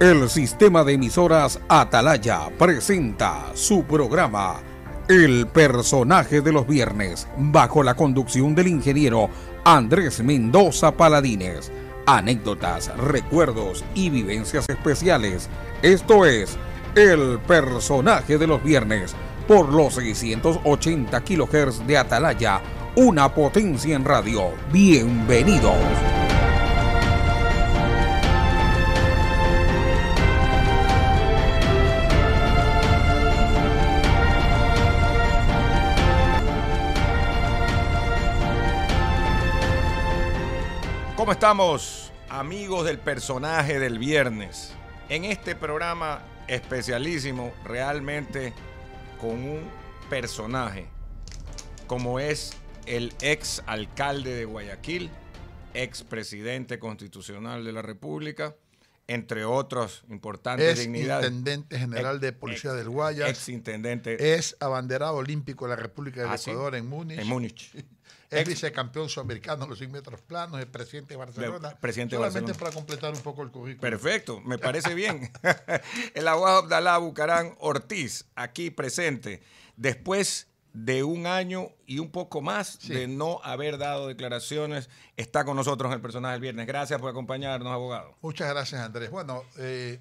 El sistema de emisoras Atalaya presenta su programa El personaje de los viernes, bajo la conducción del ingeniero Andrés Mendoza Paladines. Anécdotas, recuerdos y vivencias especiales. Esto es El personaje de los viernes por los 680 kilohertz de Atalaya, una potencia en radio. Bienvenidos. ¿Cómo estamos, amigos del personaje del viernes? En este programa especialísimo, realmente con un personaje como es el ex alcalde de Guayaquil, ex presidente constitucional de la República, entre otros importantes dignidades, dignidades. Intendente general de Policía del Guayas. Ex intendente. Es abanderado olímpico de la República del ah, Ecuador en Múnich. En Múnich es vicecampeón sudamericano en los 100 metros planos, el presidente de Barcelona. solamente para completar un poco el currículum. Perfecto, me parece bien. el abogado Abdalá Bucarán Ortiz, aquí presente, después de un año y un poco más de no haber dado declaraciones, está con nosotros en el personaje del viernes. Gracias por acompañarnos, abogado. Muchas gracias, Andrés. Bueno, eh,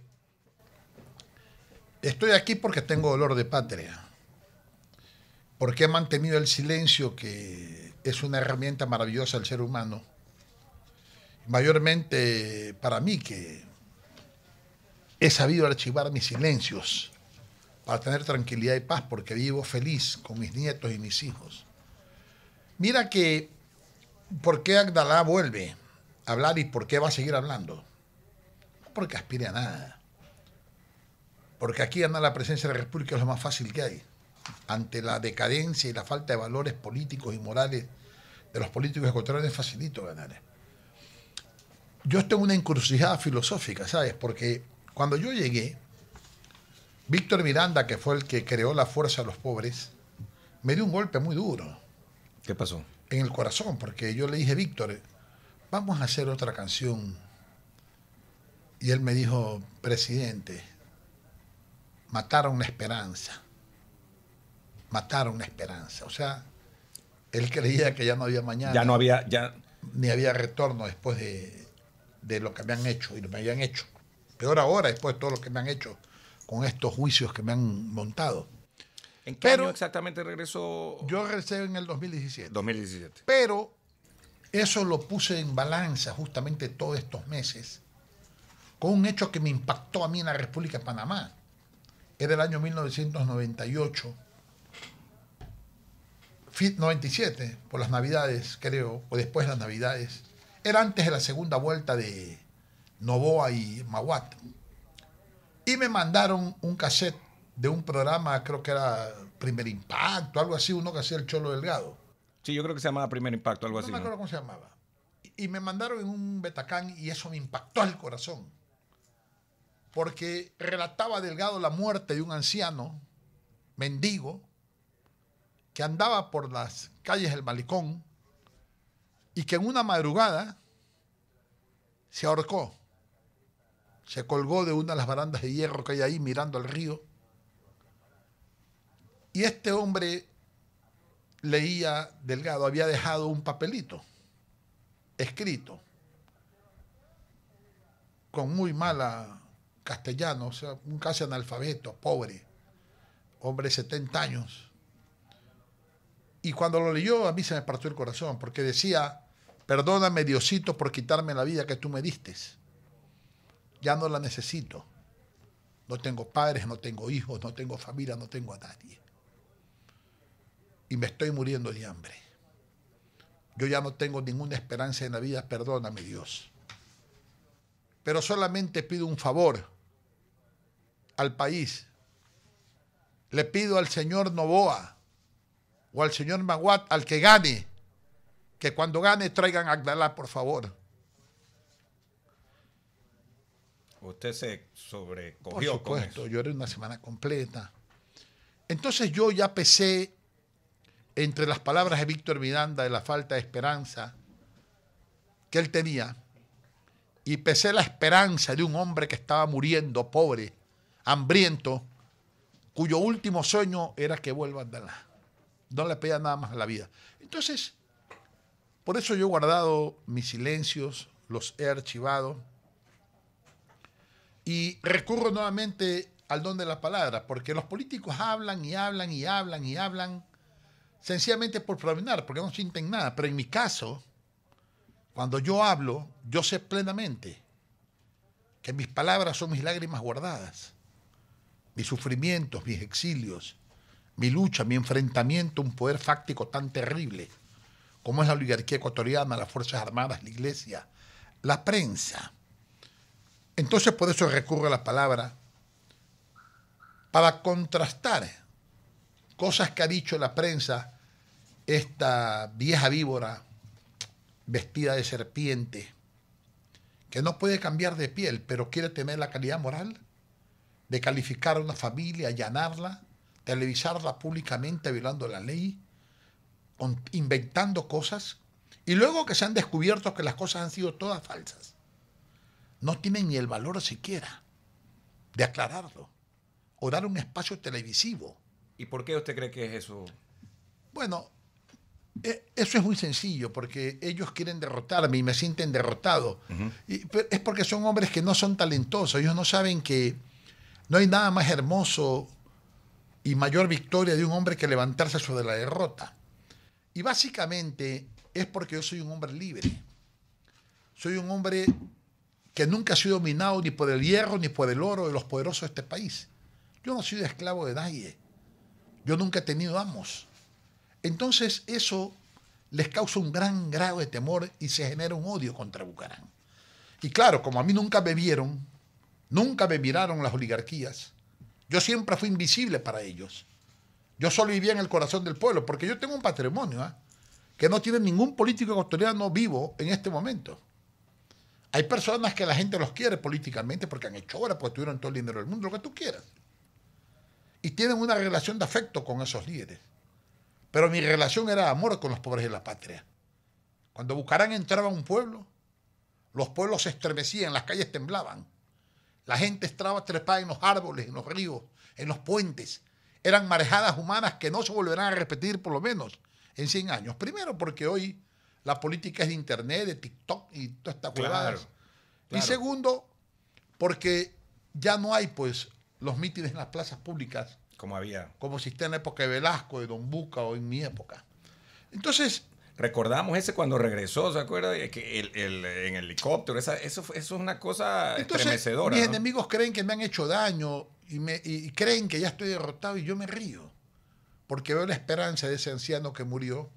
estoy aquí porque tengo dolor de patria, porque he mantenido el silencio que es una herramienta maravillosa del ser humano. Mayormente para mí que he sabido archivar mis silencios para tener tranquilidad y paz porque vivo feliz con mis nietos y mis hijos. Mira que, ¿por qué Agdalá vuelve a hablar y por qué va a seguir hablando? No porque aspire a nada. Porque aquí anda la presencia de la República es lo más fácil que hay ante la decadencia y la falta de valores políticos y morales de los políticos ecuatorianos es facilito ganar. Yo estoy en una encrucijada filosófica, ¿sabes? Porque cuando yo llegué, Víctor Miranda, que fue el que creó la fuerza de los pobres, me dio un golpe muy duro. ¿Qué pasó? En el corazón, porque yo le dije, Víctor, vamos a hacer otra canción. Y él me dijo, presidente, mataron la esperanza. Mataron una esperanza. O sea, él creía que ya no había mañana. Ya no había. Ya... Ni había retorno después de, lo que me han hecho y lo que me habían hecho. Peor ahora, después de todo lo que me han hecho con estos juicios que me han montado. ¿En qué año exactamente regresó? Yo regresé en el 2017. 2017. Pero eso lo puse en balanza justamente todos estos meses con un hecho que me impactó a mí en la República de Panamá. Era el año 1998 97, por las Navidades, creo, o después de las Navidades. Era antes de la segunda vuelta de Novoa y Maguat. Y me mandaron un cassette de un programa, creo que era Primer Impacto, algo así, uno que hacía el Cholo Delgado. Sí, yo creo que se llamaba Primer Impacto, algo así. No me acuerdo cómo se llamaba. Y me mandaron en un betacán y eso me impactó al corazón. Porque relataba Delgado la muerte de un anciano, mendigo, que andaba por las calles del Malicón y que en una madrugada se ahorcó, se colgó de una de las barandas de hierro que hay ahí mirando al río. Y este hombre leía Delgado, había dejado un papelito escrito con muy mala castellano, o sea, un casi analfabeto, pobre, hombre de 70 años y cuando lo leyó, a mí se me partió el corazón, porque decía, perdóname Diosito por quitarme la vida que tú me diste. Ya no la necesito. No tengo padres, no tengo hijos, no tengo familia, no tengo a nadie. Y me estoy muriendo de hambre. Yo ya no tengo ninguna esperanza en la vida, perdóname Dios. Pero solamente pido un favor al país. Le pido al señor Novoa o al señor Maguat, al que gane, que cuando gane traigan a Abdalá, por favor. Usted se sobrecogió. con esto. yo era una semana completa. Entonces yo ya pesé entre las palabras de Víctor Miranda de la falta de esperanza que él tenía y pesé la esperanza de un hombre que estaba muriendo, pobre, hambriento, cuyo último sueño era que vuelva a no le pedía nada más a la vida. Entonces, por eso yo he guardado mis silencios, los he archivado. Y recurro nuevamente al don de la palabra, porque los políticos hablan y hablan y hablan y hablan sencillamente por promenar, porque no sienten nada. Pero en mi caso, cuando yo hablo, yo sé plenamente que mis palabras son mis lágrimas guardadas, mis sufrimientos, mis exilios, mi lucha, mi enfrentamiento un poder fáctico tan terrible como es la oligarquía ecuatoriana, las Fuerzas Armadas, la Iglesia, la prensa. Entonces por eso recurre a la palabra para contrastar cosas que ha dicho la prensa, esta vieja víbora vestida de serpiente, que no puede cambiar de piel, pero quiere tener la calidad moral de calificar a una familia, allanarla, televisarla públicamente violando la ley, inventando cosas, y luego que se han descubierto que las cosas han sido todas falsas. No tienen ni el valor siquiera de aclararlo o dar un espacio televisivo. ¿Y por qué usted cree que es eso? Bueno, eh, eso es muy sencillo, porque ellos quieren derrotarme y me sienten derrotado. es porque son hombres que no son talentosos, ellos no saben que no hay nada más hermoso y mayor victoria de un hombre que levantarse sobre la derrota. Y básicamente es porque yo soy un hombre libre. Soy un hombre que nunca ha sido dominado ni por el hierro ni por el oro de los poderosos de este país. Yo no soy sido esclavo de nadie. Yo nunca he tenido amos. Entonces eso les causa un gran grado de temor y se genera un odio contra Bucarán. Y claro, como a mí nunca me vieron, nunca me miraron las oligarquías, yo siempre fui invisible para ellos. Yo solo vivía en el corazón del pueblo, porque yo tengo un patrimonio ¿ah? que no tiene ningún político ecuatoriano vivo en este momento. Hay personas que la gente los quiere políticamente porque han hecho obra, porque tuvieron todo el dinero del mundo, lo que tú quieras. Y tienen una relación de afecto con esos líderes. Pero mi relación era amor con los pobres de la patria. Cuando Bucarán entraba a un pueblo, los pueblos se estremecían, las calles temblaban. La gente estaba trepada en los árboles, en los ríos, en los puentes. Eran marejadas humanas que no se volverán a repetir por lo menos en 100 años. Primero porque hoy la política es de Internet, de TikTok y todas estas claro, Y segundo, porque ya no hay pues los mítines en las plazas públicas. Como había. Como existía en la época de Velasco, de Don Buca o en mi época. Entonces, Recordamos ese cuando regresó, ¿se acuerda? Que el, el, en helicóptero, esa, eso, eso es una cosa Entonces, estremecedora. Mis enemigos creen que me han hecho daño y, me, y creen que ya estoy derrotado y yo me río, porque veo la esperanza de ese anciano que murió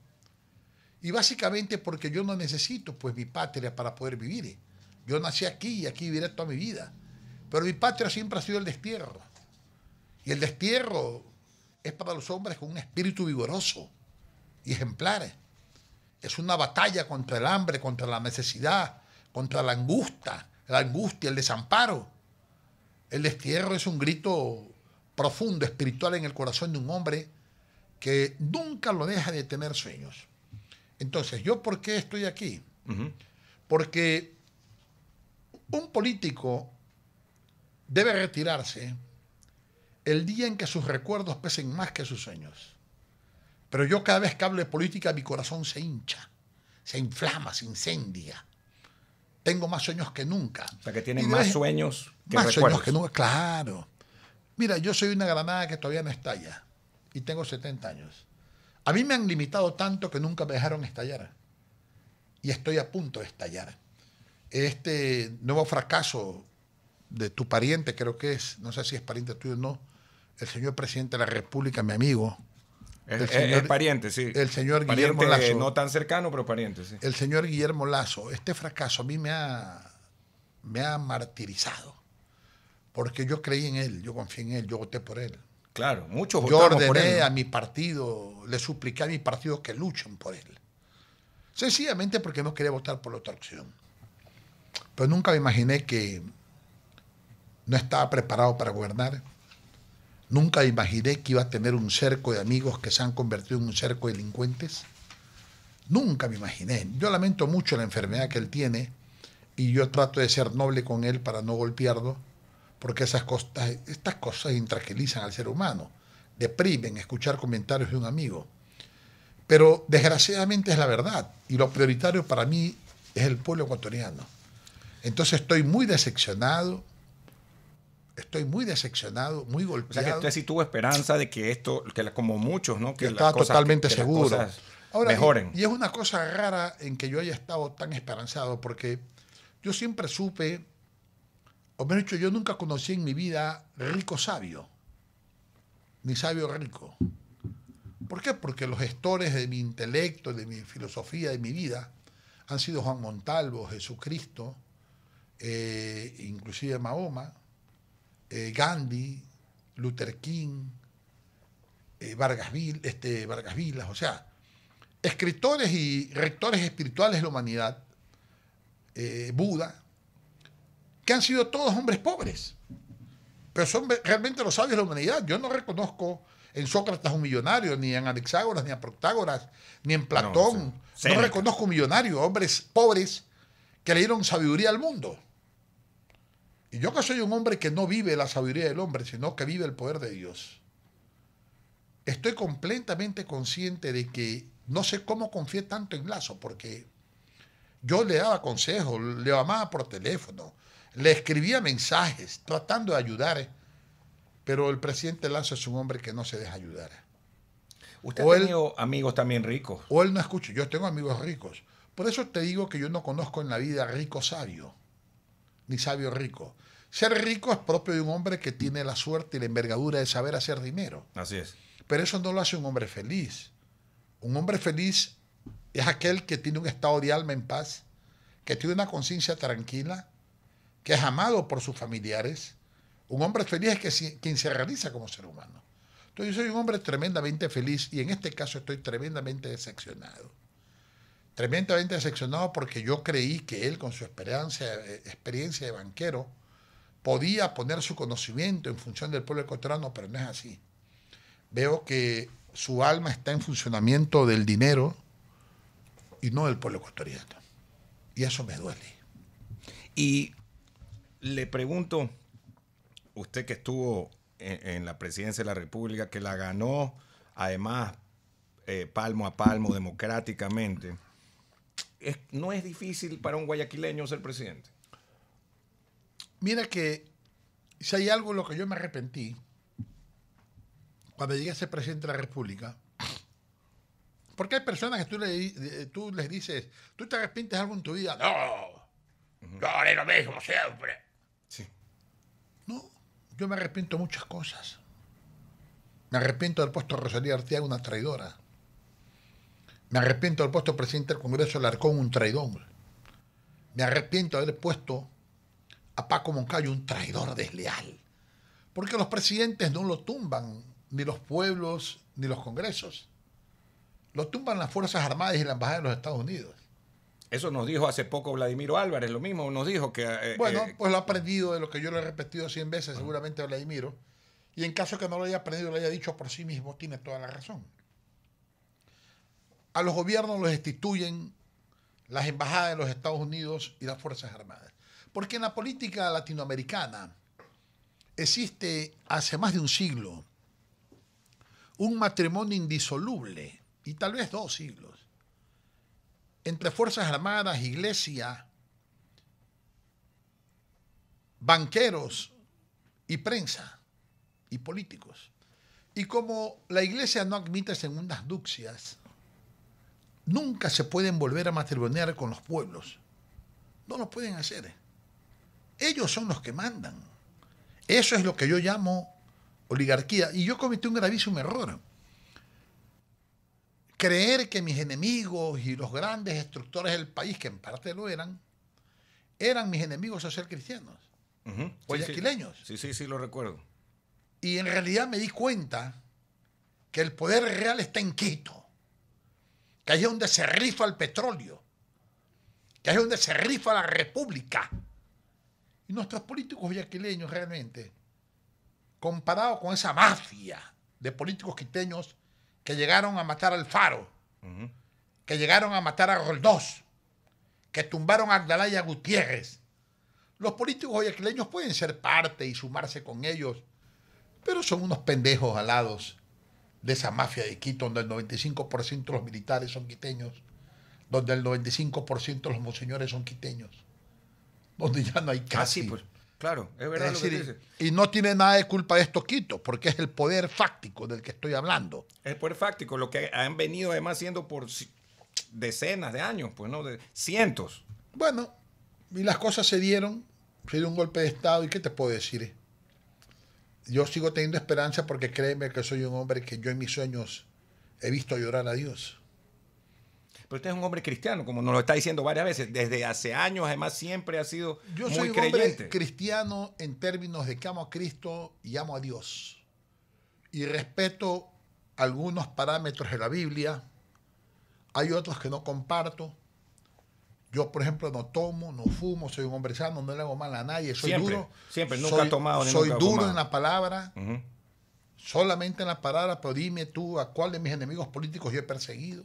y básicamente porque yo no necesito pues mi patria para poder vivir. Yo nací aquí y aquí viviré toda mi vida. Pero mi patria siempre ha sido el destierro. Y el destierro es para los hombres con un espíritu vigoroso y ejemplares. Es una batalla contra el hambre, contra la necesidad, contra la angustia, la angustia, el desamparo. El destierro es un grito profundo, espiritual en el corazón de un hombre que nunca lo deja de tener sueños. Entonces, ¿yo por qué estoy aquí? Porque un político debe retirarse el día en que sus recuerdos pesen más que sus sueños. Pero yo cada vez que hablo de política, mi corazón se hincha, se inflama, se incendia. Tengo más sueños que nunca. O sea, que tienen más sueños que Más sueños que nunca, claro. Mira, yo soy una granada que todavía no estalla y tengo 70 años. A mí me han limitado tanto que nunca me dejaron estallar. Y estoy a punto de estallar. Este nuevo fracaso de tu pariente, creo que es, no sé si es pariente tuyo o no, el señor presidente de la República, mi amigo, el señor, pariente, sí. El señor Guillermo Lazo. No tan cercano, pero pariente, sí. El señor Guillermo Lazo. Este fracaso a mí me ha, me ha martirizado. Porque yo creí en él, yo confié en él, yo voté por él. Claro, muchos votamos yo ordené a mi partido, le supliqué a mi partido que luchen por él. Sencillamente porque no quería votar por la otra opción. Pero nunca me imaginé que no estaba preparado para gobernar Nunca imaginé que iba a tener un cerco de amigos que se han convertido en un cerco de delincuentes. Nunca me imaginé. Yo lamento mucho la enfermedad que él tiene y yo trato de ser noble con él para no golpearlo, porque esas estas cosas intranquilizan al ser humano, deprimen escuchar comentarios de un amigo. Pero desgraciadamente es la verdad y lo prioritario para mí es el pueblo ecuatoriano. Entonces estoy muy decepcionado, estoy muy decepcionado, muy golpeado. O usted sí tuvo esperanza de que esto, que como muchos, ¿no? Que, totalmente mejoren. Y, es una cosa rara en que yo haya estado tan esperanzado, porque yo siempre supe, o mejor dicho, yo nunca conocí en mi vida rico sabio, ni sabio rico. ¿Por qué? Porque los gestores de mi intelecto, de mi filosofía, de mi vida, han sido Juan Montalvo, Jesucristo, eh, inclusive Mahoma, eh, Gandhi, Luther King, eh, Vargas, Vil, este, Vargas Vilas, o sea, escritores y rectores espirituales de la humanidad, eh, Buda, que han sido todos hombres pobres. Pero son realmente los sabios de la humanidad. Yo no reconozco en Sócrates un millonario, ni en Alexágoras, ni en protágoras ni en Platón. No, no reconozco un millonario, hombres pobres que le dieron sabiduría al mundo. Y yo que soy un hombre que no vive la sabiduría del hombre, sino que vive el poder de Dios, estoy completamente consciente de que no sé cómo confié tanto en Lazo, porque yo le daba consejos, le llamaba por teléfono, le escribía mensajes tratando de ayudar, pero el presidente Lazo es un hombre que no se deja ayudar. ¿Usted o amigos también ricos? O él no escucha, yo tengo amigos ricos. Por eso te digo que yo no conozco en la vida rico sabio, ni sabio rico. Ser rico es propio de un hombre que tiene la suerte y la envergadura de saber hacer dinero. Así es. Pero eso no lo hace un hombre feliz. Un hombre feliz es aquel que tiene un estado de alma en paz, que tiene una conciencia tranquila, que es amado por sus familiares. Un hombre feliz es que quien se realiza como ser humano. Entonces yo soy un hombre tremendamente feliz y en este caso estoy tremendamente decepcionado. Tremendamente decepcionado porque yo creí que él con su experiencia eh, de banquero, podía poner su conocimiento en función del pueblo ecuatoriano, pero no es así. Veo que su alma está en funcionamiento del dinero y no del pueblo ecuatoriano. Y eso me duele. Y le pregunto, usted que estuvo en, la presidencia de la República, que la ganó además eh, palmo a palmo democráticamente, no es difícil para un guayaquileño ser presidente. Mira que si hay algo en lo que yo me arrepentí, cuando llegué a ser presidente de la República, porque hay personas que tú, le, les dices, ¿tú te arrepientes algo en tu vida? No, no haré lo mismo siempre. Sí. No, yo me arrepiento muchas cosas. Me arrepiento del puesto de Rosalía Arteaga, una traidora. Me arrepiento del puesto presidente del Congreso Larcón, un traidor. Me arrepiento de haber puesto a Paco Moncayo un traidor desleal. Porque los presidentes no lo tumban, ni los pueblos, ni los congresos. Lo tumban las Fuerzas Armadas y la Embajada de los Estados Unidos. Eso nos dijo hace poco Vladimiro Álvarez, lo mismo nos dijo que... Eh, bueno, eh, pues lo ha aprendido de lo que yo le he repetido 100 veces, seguramente a Vladimiro. Y en caso que no lo haya aprendido, lo haya dicho por sí mismo, tiene toda la razón. A los gobiernos los instituyen las embajadas de los Estados Unidos y las Fuerzas Armadas. Porque en la política latinoamericana existe hace más de un siglo un matrimonio indisoluble, y tal vez dos siglos, entre Fuerzas Armadas, Iglesia, banqueros y prensa y políticos. Y como la iglesia no admite segundas duxias, nunca se pueden volver a matrimoniar con los pueblos. No lo pueden hacer. Ellos son los que mandan. Eso es lo que yo llamo oligarquía. Y yo cometí un gravísimo error. Creer que mis enemigos y los grandes destructores del país, que en parte lo eran, eran mis enemigos social cristianos, uh Sí sí. sí, lo recuerdo. Y en realidad me di cuenta que el poder real está en Quito, que haya es donde se rifa el petróleo, que allí es donde se rifa la república y nuestros políticos guayaquileños realmente, comparados con esa mafia de políticos quiteños que llegaron a matar al Faro, que llegaron a matar a Roldós, que tumbaron a Agdalaya Gutiérrez, los políticos guayaquileños pueden ser parte y sumarse con ellos, pero son unos pendejos alados de esa mafia de Quito, donde el 95% de los militares son quiteños, donde el 95% de los monseñores son quiteños donde ya no hay ah, casi. pues, claro, es verdad Y no tiene nada de culpa de esto Quito, porque es el poder fáctico del que estoy hablando. El poder fáctico, lo que han venido además siendo por decenas de años, pues no, de cientos. Bueno, y las cosas se dieron, se dio un golpe de Estado, ¿y qué te puedo decir? Yo sigo teniendo esperanza porque créeme que soy un hombre que yo en mis sueños he visto llorar a Dios. Pero usted es un hombre cristiano, como nos lo está diciendo varias veces, desde hace años, además siempre ha sido Yo soy un creyente. hombre cristiano en términos de que amo a Cristo y amo a Dios. Y respeto algunos parámetros de la Biblia, hay otros que no comparto. Yo, por ejemplo, no tomo, no fumo, soy un hombre sano, no le hago mal a nadie, soy duro. Siempre, nunca he tomado. Ni soy duro en la palabra, solamente en la palabra, pero dime tú a cuál de mis enemigos políticos yo he perseguido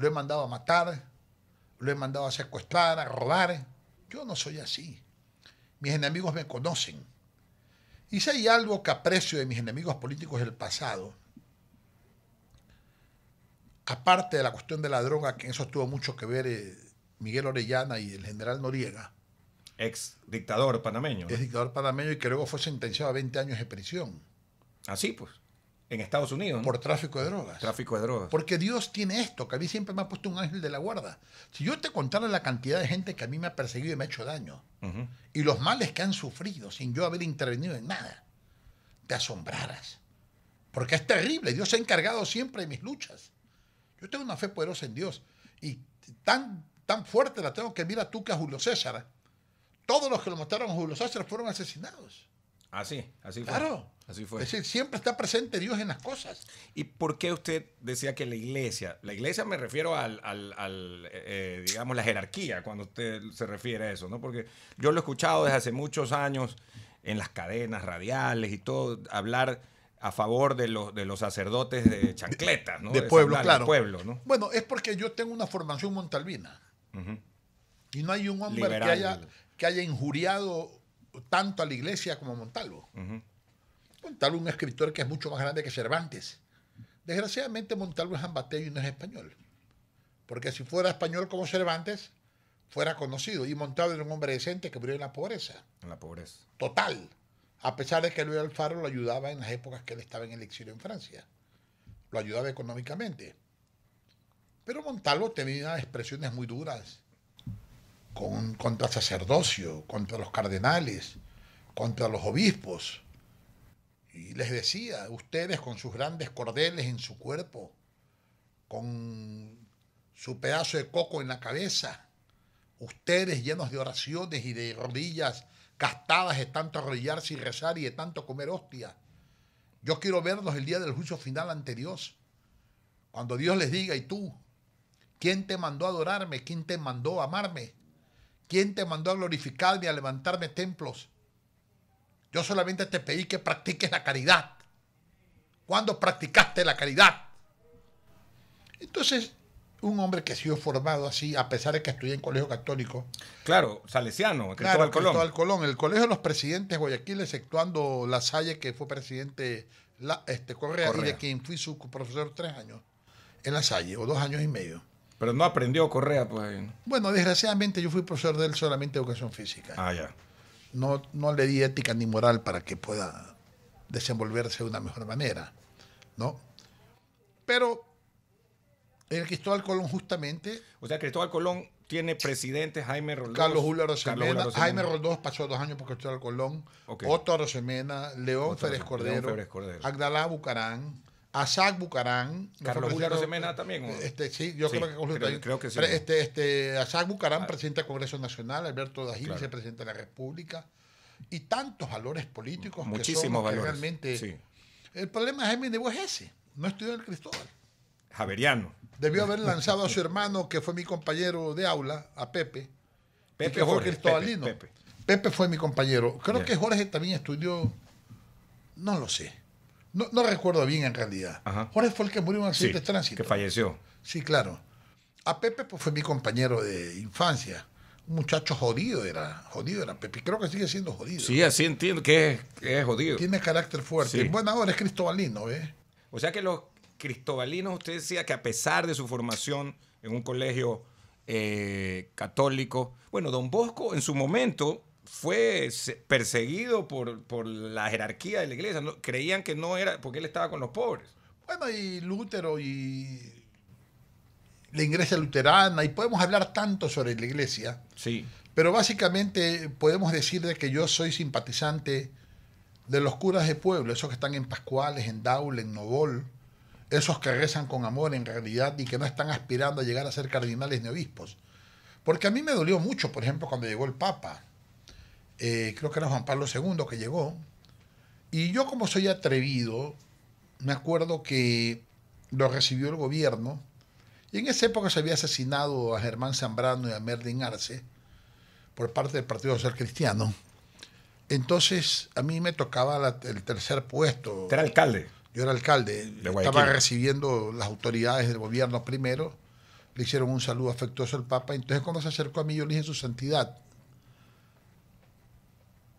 lo he mandado a matar, lo he mandado a secuestrar, a robar. Yo no soy así. Mis enemigos me conocen. Y si hay algo que aprecio de mis enemigos políticos del pasado, aparte de la cuestión de la droga, que en eso tuvo mucho que ver eh, Miguel Orellana y el general Noriega. Ex dictador panameño. Ex dictador panameño y que luego fue sentenciado a 20 años de prisión. Así pues en Estados Unidos. Por tráfico de drogas. Tráfico de drogas. Porque Dios tiene esto, que a mí siempre me ha puesto un ángel de la guarda. Si yo te contara la cantidad de gente que a mí me ha perseguido y me ha hecho daño, y los males que han sufrido sin yo haber intervenido en nada, te asombrarás. Porque es terrible, Dios se ha encargado siempre de mis luchas. Yo tengo una fe poderosa en Dios, y tan, tan fuerte la tengo que mira tú que a Julio César. Todos los que lo mataron a Julio César fueron asesinados. Así, así fue. Claro. Así fue. Es decir, siempre está presente Dios en las cosas. ¿Y por qué usted decía que la iglesia, la iglesia me refiero al, eh, eh, digamos, la jerarquía, cuando usted se refiere a eso, ¿no? Porque yo lo he escuchado desde hace muchos años en las cadenas radiales y todo, hablar a favor de los, de los sacerdotes de chancletas, ¿no? De, pueblo, claro. pueblo, ¿no? Bueno, es porque yo tengo una formación montalbina. Y no hay un hombre que haya, que haya injuriado tanto a la iglesia como a Montalvo. Montalvo es un escritor que es mucho más grande que Cervantes. Desgraciadamente Montalvo es ambateño y no es español. Porque si fuera español como Cervantes, fuera conocido. Y Montalvo era un hombre decente que murió en la pobreza. En la pobreza. Total. A pesar de que Luis Alfaro lo ayudaba en las épocas que él estaba en el exilio en Francia. Lo ayudaba económicamente. Pero Montalvo tenía expresiones muy duras con, contra sacerdocio, contra los cardenales, contra los obispos. Y les decía, ustedes con sus grandes cordeles en su cuerpo, con su pedazo de coco en la cabeza, ustedes llenos de oraciones y de rodillas gastadas de tanto arrodillarse y rezar y de tanto comer hostia. Yo quiero verlos el día del juicio final ante Dios. Cuando Dios les diga, ¿y tú? ¿Quién te mandó a adorarme? ¿Quién te mandó a amarme? ¿Quién te mandó a glorificarme, a levantarme templos? Yo solamente te pedí que practiques la caridad. ¿Cuándo practicaste la caridad? Entonces, un hombre que ha sido formado así, a pesar de que estudié en colegio católico. Claro, salesiano, Cristóbal claro, Colón. Cristóbal Colón, el colegio de los presidentes Guayaquil, exceptuando La Salle, que fue presidente la, Correa, este, Correa, y de quien fui su profesor tres años en La Salle, o dos años y medio. Pero no aprendió Correa, pues. Bueno, desgraciadamente yo fui profesor de él solamente educación física. Ah, ya. No, no le di ética ni moral para que pueda desenvolverse de una mejor manera, ¿no? Pero el Cristóbal Colón justamente... O sea, Cristóbal Colón tiene presidente Jaime Roldós. Carlos Julio Rosemena. Jaime Roldós pasó dos años por Cristóbal Colón. Otto Rosemena, León Cordero. Agdalá Bucarán, a Bucarán. Carlos Julio Semena también. Este, sí, yo creo que Este, este Bucarán, ah. presidente del Congreso Nacional, Alberto Dají, se vicepresidente de la República, y tantos valores políticos Muchísimos valores. Que realmente. El problema de Jaime es ese, no estudió en el Cristóbal. Javeriano. Debió haber lanzado a su hermano, que fue mi compañero de aula, a Pepe. Pepe fue Cristóbalino Pepe, fue mi compañero. Creo que Jorge también estudió, no lo sé. No, recuerdo bien en realidad. Jorge fue el que murió en un accidente de tránsito. Que falleció. Sí, claro. A Pepe pues, fue mi compañero de infancia. Un muchacho jodido era, jodido era Pepe. Creo que sigue siendo jodido. Sí, así entiendo que es, jodido. Tiene carácter fuerte. Bueno, ahora es cristobalino, ¿eh? O sea que los cristobalinos, usted decía que a pesar de su formación en un colegio eh, católico, bueno, don Bosco en su momento fue perseguido por, la jerarquía de la iglesia. No, creían que no era porque él estaba con los pobres. Bueno, y Lutero y la iglesia luterana, y podemos hablar tanto sobre la iglesia. Sí. Pero básicamente podemos decir de que yo soy simpatizante de los curas de pueblo, esos que están en Pascuales, en Daul, en Novol, esos que rezan con amor en realidad y que no están aspirando a llegar a ser cardinales ni obispos. Porque a mí me dolió mucho, por ejemplo, cuando llegó el Papa. Eh, creo que era Juan Pablo II que llegó, y yo como soy atrevido, me acuerdo que lo recibió el gobierno, y en esa época se había asesinado a Germán Zambrano y a Merlin Arce por parte del Partido Social Cristiano. Entonces a mí me tocaba el tercer puesto. era alcalde? Yo era alcalde. Estaba recibiendo las autoridades del gobierno primero. Le hicieron un saludo afectuoso al Papa. Entonces cuando se acercó a mí yo le dije, su santidad,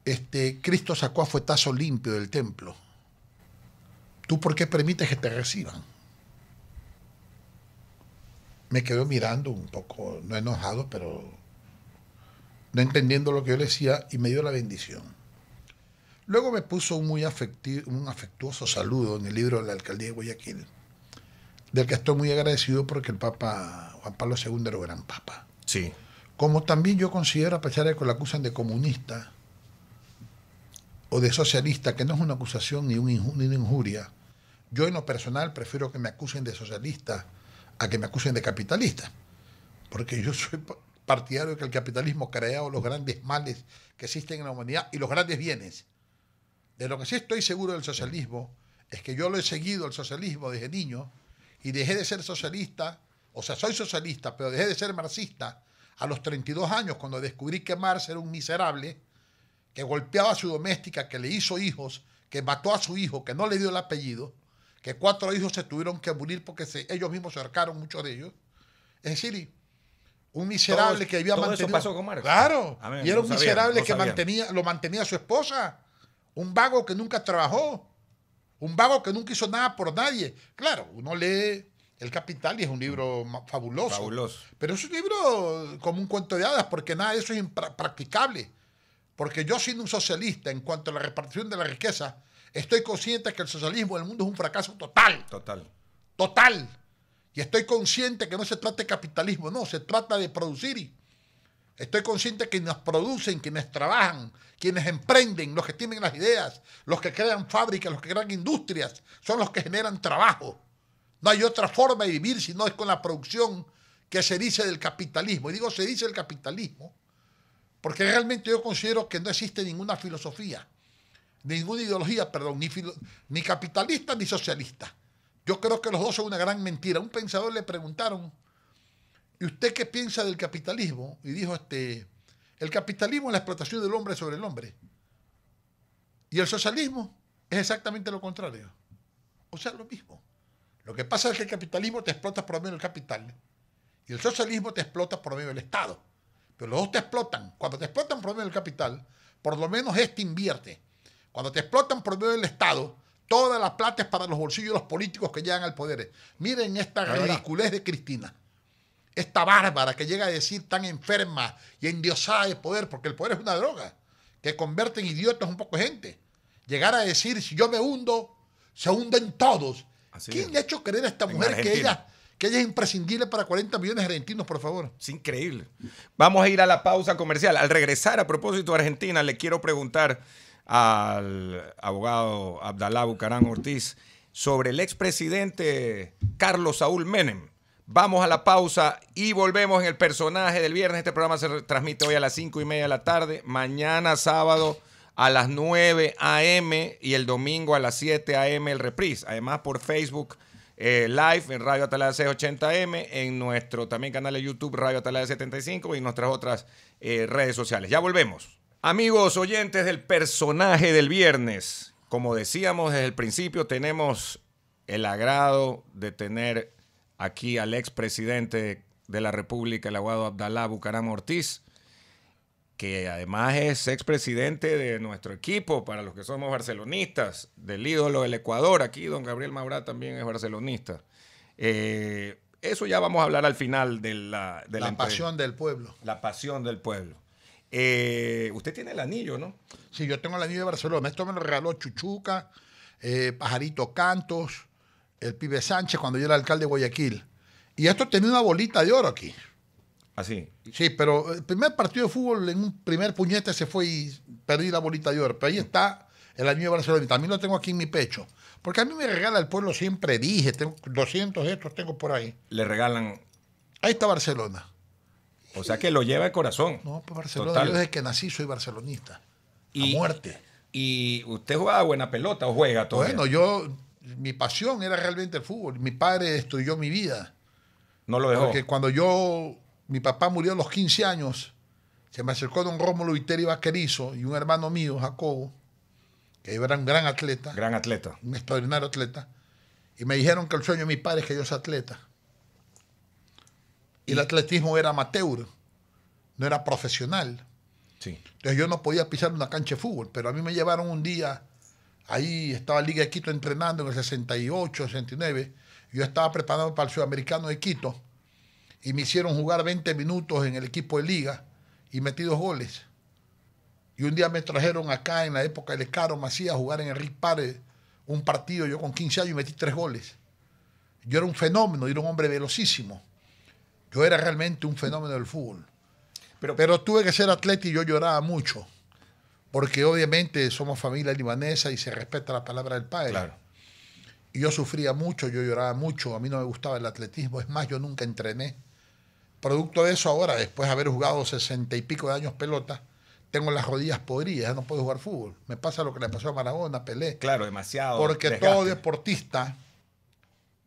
este, Cristo sacó a fuetazo limpio del templo. ¿Tú por qué permites que te reciban? Me quedó mirando un poco, no enojado, pero no entendiendo lo que yo le decía y me dio la bendición. Luego me puso un muy un afectuoso saludo en el libro de la alcaldía de Guayaquil, del que estoy muy agradecido porque el Papa Juan Pablo II era un gran papa. Sí. Como también yo considero a pesar de que lo acusan de comunista, o de socialista, que no es una acusación ni, una injuria. Yo en lo personal prefiero que me acusen de socialista a que me acusen de capitalista, porque yo soy partidario de que el capitalismo ha creado los grandes males que existen en la humanidad y los grandes bienes. De lo que sí estoy seguro del socialismo es que yo lo he seguido el socialismo desde niño y dejé de ser socialista, o sea, soy socialista, pero dejé de ser marxista a los 32 años cuando descubrí que Marx era un miserable que golpeaba a su doméstica, que le hizo hijos, que mató a su hijo, que no le dio el apellido, que cuatro hijos se tuvieron que morir porque ellos mismos se arcaron, muchos de ellos. Es decir, un miserable que había mantenido. pasó Claro. y era un miserable que mantenía, lo mantenía su esposa. Un vago que nunca trabajó. Un vago que nunca hizo nada por nadie. Claro, uno lee El Capital y es un libro fabuloso. Pero es un libro como un cuento de hadas, porque nada de eso es impracticable. Porque yo siendo un socialista en cuanto a la repartición de la riqueza, estoy consciente que el socialismo en el mundo es un fracaso total. Total. Total. Y estoy consciente que no se trata de capitalismo, no, se trata de producir. Estoy consciente que quienes producen, quienes trabajan, quienes emprenden, los que tienen las ideas, los que crean fábricas, los que crean industrias, son los que generan trabajo. No hay otra forma de vivir si no es con la producción que se dice del capitalismo. Y digo se dice el capitalismo porque realmente yo considero que no existe ninguna filosofía, ninguna ideología, perdón, ni, capitalista ni socialista. Yo creo que los dos son una gran mentira. Un pensador le preguntaron, ¿y usted qué piensa del capitalismo? Y dijo, este, el capitalismo es la explotación del hombre sobre el hombre. Y el socialismo es exactamente lo contrario. O sea, lo mismo. Lo que pasa es que el capitalismo te explota por medio del capital y el socialismo te explota por medio del Estado los dos te explotan. Cuando te explotan por medio del capital, por lo menos este invierte. Cuando te explotan por medio del Estado, toda la plata es para los bolsillos de los políticos que llegan al poder. Miren esta ridiculez de Cristina. Esta bárbara que llega a decir tan enferma y endiosada de poder, porque el poder es una droga que convierte en idiotas un poco gente. Llegar a decir, si yo me hundo, se hunden todos. ¿Quién le ha hecho creer a esta mujer que ella que ella es imprescindible para 40 millones de argentinos, por favor. Es increíble. Vamos a ir a la pausa comercial. Al regresar, a propósito de Argentina, le quiero preguntar al abogado Abdalá Bucarán Ortiz sobre el expresidente Carlos Saúl Menem. Vamos a la pausa y volvemos en el personaje del viernes. Este programa se transmite hoy a las 5 y media de la tarde, mañana sábado a las 9 a.m. y el domingo a las 7 a.m. el reprise. Además por Facebook eh, live en Radio Atalaya 680M, en nuestro también canal de YouTube Radio Atalaya 75 y nuestras otras eh, redes sociales. Ya volvemos. Amigos oyentes del personaje del viernes, como decíamos desde el principio, tenemos el agrado de tener aquí al expresidente de la República, el abogado Abdalá Bucaram Ortiz, que además es expresidente de nuestro equipo, para los que somos barcelonistas, del ídolo del Ecuador, aquí don Gabriel Maura también es barcelonista. Eh, eso ya vamos a hablar al final de la... la, pasión del pueblo. La pasión del pueblo. Eh, usted tiene el anillo, ¿no? Sí, yo tengo el anillo de Barcelona. Esto me lo regaló Chuchuca, eh, Pajarito Cantos, el pibe Sánchez cuando yo era alcalde de Guayaquil. Y esto tenía una bolita de oro aquí. Sí, pero el primer partido de fútbol en un primer puñete se fue y perdí la bolita de oro. Pero ahí está el año de Barcelona. También lo tengo aquí en mi pecho. Porque a mí me regala el pueblo, siempre dije, tengo 200 estos tengo por ahí. Le regalan. Ahí está Barcelona. O sea que lo lleva de corazón. No, pues Barcelona. Yo desde que nací soy barcelonista. a muerte. ¿Y usted jugaba buena pelota o juega todo? Bueno, yo, mi pasión era realmente el fútbol. Mi padre destruyó mi vida. No lo dejó. Porque cuando yo mi papá murió a los 15 años. Se me acercó don Rómulo Viteri Vaquerizo y un hermano mío, Jacobo, que era un gran atleta. Gran atleta. Un extraordinario atleta. Y me dijeron que el sueño de mi padre es que yo sea atleta. Y el atletismo era amateur, no era profesional. Sí. Entonces yo no podía pisar una cancha de fútbol, pero a mí me llevaron un día, ahí estaba Liga de Quito entrenando en el 68, 69. Yo estaba preparado para el Sudamericano de Quito y me hicieron jugar 20 minutos en el equipo de liga y metí dos goles. Y un día me trajeron acá en la época del escaro Macías a jugar en el Rick ripare un partido, yo con 15 años y metí tres goles. Yo era un fenómeno, yo era un hombre velocísimo. Yo era realmente un fenómeno del fútbol. Pero, Pero tuve que ser atleta y yo lloraba mucho, porque obviamente somos familia libanesa y se respeta la palabra del padre. Y yo sufría mucho, yo lloraba mucho, a mí no me gustaba el atletismo, es más, yo nunca entrené Producto de eso ahora, después de haber jugado sesenta y pico de años pelota, tengo las rodillas podridas, no puedo jugar fútbol. Me pasa lo que le pasó a Maradona, Pelé. Claro, demasiado. Porque todo deportista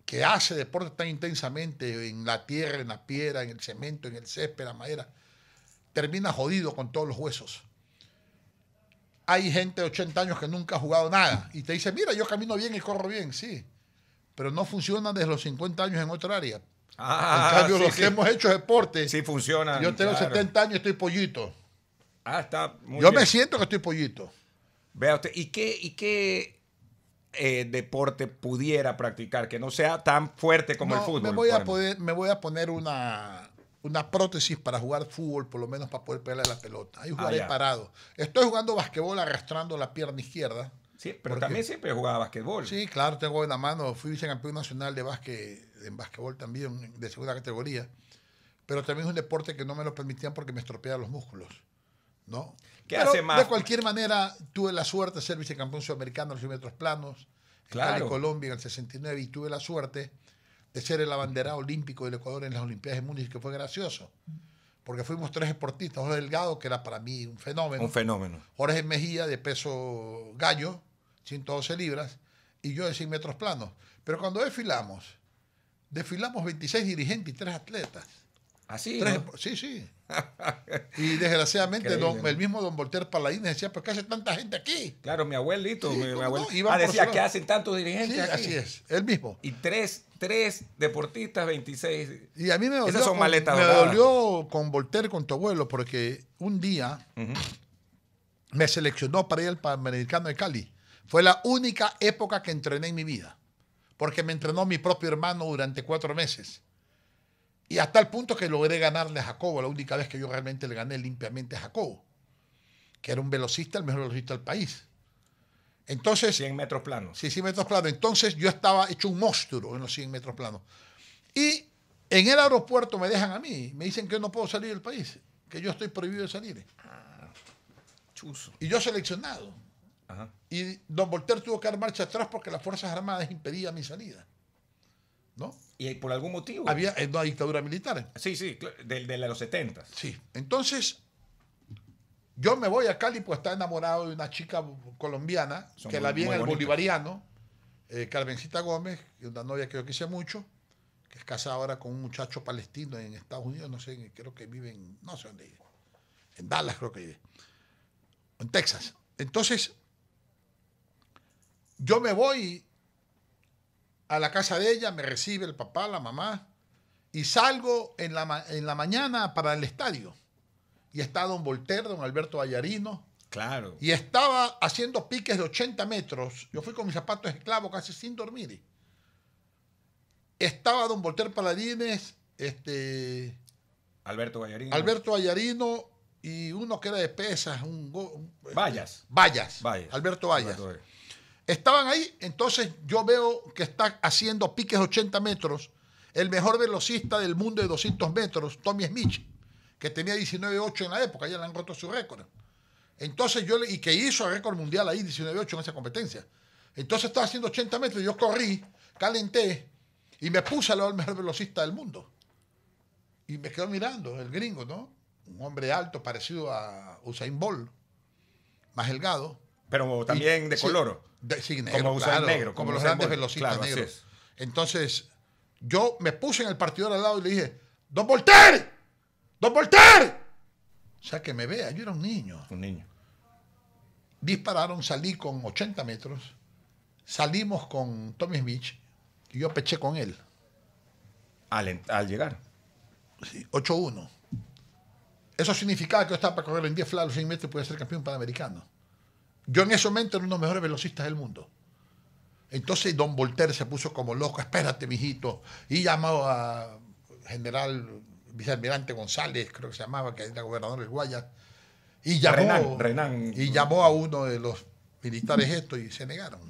que hace deporte tan intensamente en la tierra, en la piedra, en el cemento, en el césped, en la madera, termina jodido con todos los huesos. Hay gente de 80 años que nunca ha jugado nada y te dice, mira, yo camino bien y corro bien, sí, pero no funciona desde los 50 años en otra área. Ah, en los que hemos hecho deporte. Sí, funciona. Yo tengo 70 años y estoy pollito. Ah, Yo me siento que estoy pollito. Vea usted, ¿y qué, qué eh, deporte pudiera practicar que no sea tan fuerte como el fútbol? Me voy, a me voy a poner una, prótesis para jugar fútbol, por lo menos para poder pegarle la pelota. Ahí ah, jugaré parado. Estoy jugando basquetbol arrastrando la pierna izquierda. Sí, pero también siempre jugaba basquetbol. Sí, claro, tengo la mano. Fui vicecampeón nacional de básquet en básquetbol también, de segunda categoría, pero también es un deporte que no me lo permitían porque me estropeaban los músculos. ¿no? ¿Qué hace más? De cualquier manera, tuve la suerte de ser vicecampeón sudamericano en los 100 metros planos, claro. en Colombia en el 69, y tuve la suerte de ser el abanderado olímpico del Ecuador en las Olimpiadas de Múnich, que fue gracioso. Porque fuimos tres deportistas, Jorge Delgado, que era para mí un fenómeno. Un fenómeno. Jorge Mejía, de peso gallo, 112 libras, y yo de 100 metros planos. Pero cuando desfilamos, desfilamos 26 dirigentes y 3 atletas. Así. Sí, sí. y desgraciadamente el mismo don Voltaire Paladín decía, ¿por ¿qué hace tanta gente aquí? Claro, mi abuelito, Ah, decía, ¿qué hacen tantos dirigentes Así es, él mismo. Y tres, deportistas, 26. Y a mí me dolió, con, me dolió con Voltaire, con tu abuelo, porque un día me seleccionó para ir al Panamericano de Cali. Fue la única época que entrené en mi vida porque me entrenó mi propio hermano durante cuatro meses. Y hasta el punto que logré ganarle a Jacobo, la única vez que yo realmente le gané limpiamente a Jacobo, que era un velocista, el mejor velocista del país. Entonces... 100 metros planos. Sí, 100 metros planos. Entonces yo estaba hecho un monstruo en los 100 metros planos. Y en el aeropuerto me dejan a mí, me dicen que yo no puedo salir del país, que yo estoy prohibido de salir. Ah, y yo seleccionado. Y don Voltaire tuvo que dar marcha atrás porque las Fuerzas Armadas impedían mi salida. ¿No? ¿Y por algún motivo? Había una eh, dictadura militar. Sí, sí, de, los 70. Sí. Entonces, yo me voy a Cali porque está enamorado de una chica colombiana que la vi en el bolivariano, eh, Carmencita Gómez, una novia que yo quise mucho, que es casada ahora con un muchacho palestino en Estados Unidos, no sé, creo que vive en, no sé dónde, en Dallas creo que vive, en Texas. Entonces, yo me voy a la casa de ella, me recibe el papá, la mamá, y salgo en la, en la mañana para el estadio. Y está don Volter, don Alberto Vallarino. Claro. Y estaba haciendo piques de 80 metros. Yo fui con mis zapatos esclavos casi sin dormir. Estaba don Volter Paladines, este... Alberto Vallarino. Alberto Vallarino y uno que era de pesas, un... Este, Vallas. Vallas. Alberto Vallas. Estaban ahí, entonces yo veo que está haciendo piques 80 metros el mejor velocista del mundo de 200 metros, Tommy Smith, que tenía 19.8 en la época, ya le han roto su récord. Entonces yo, y que hizo el récord mundial ahí, 19.8 en esa competencia. Entonces estaba haciendo 80 metros, yo corrí, calenté y me puse al lado del mejor velocista del mundo. Y me quedó mirando, el gringo, ¿no? Un hombre alto, parecido a Usain Bolt, más delgado. Pero también de color. Sí, negro, como Como, los grandes velocistas negros. Entonces, yo me puse en el partidor al lado y le dije, ¡Don Voltaire! ¡Don Voltaire! O sea, que me vea, yo era un niño. Un niño. Dispararon, salí con 80 metros, salimos con Tommy Smith y yo peché con él. Al, llegar. Sí, 8-1. Eso significaba que yo estaba para correr en 10 los 100 metros y podía ser campeón panamericano. Yo en ese momento era uno de los mejores velocistas del mundo. Entonces don Voltaire se puso como loco, espérate, mijito. Y llamó a general, vicealmirante González, creo que se llamaba, que era gobernador de Guayas. Y llamó, Renan, y llamó a uno de los militares esto y se negaron.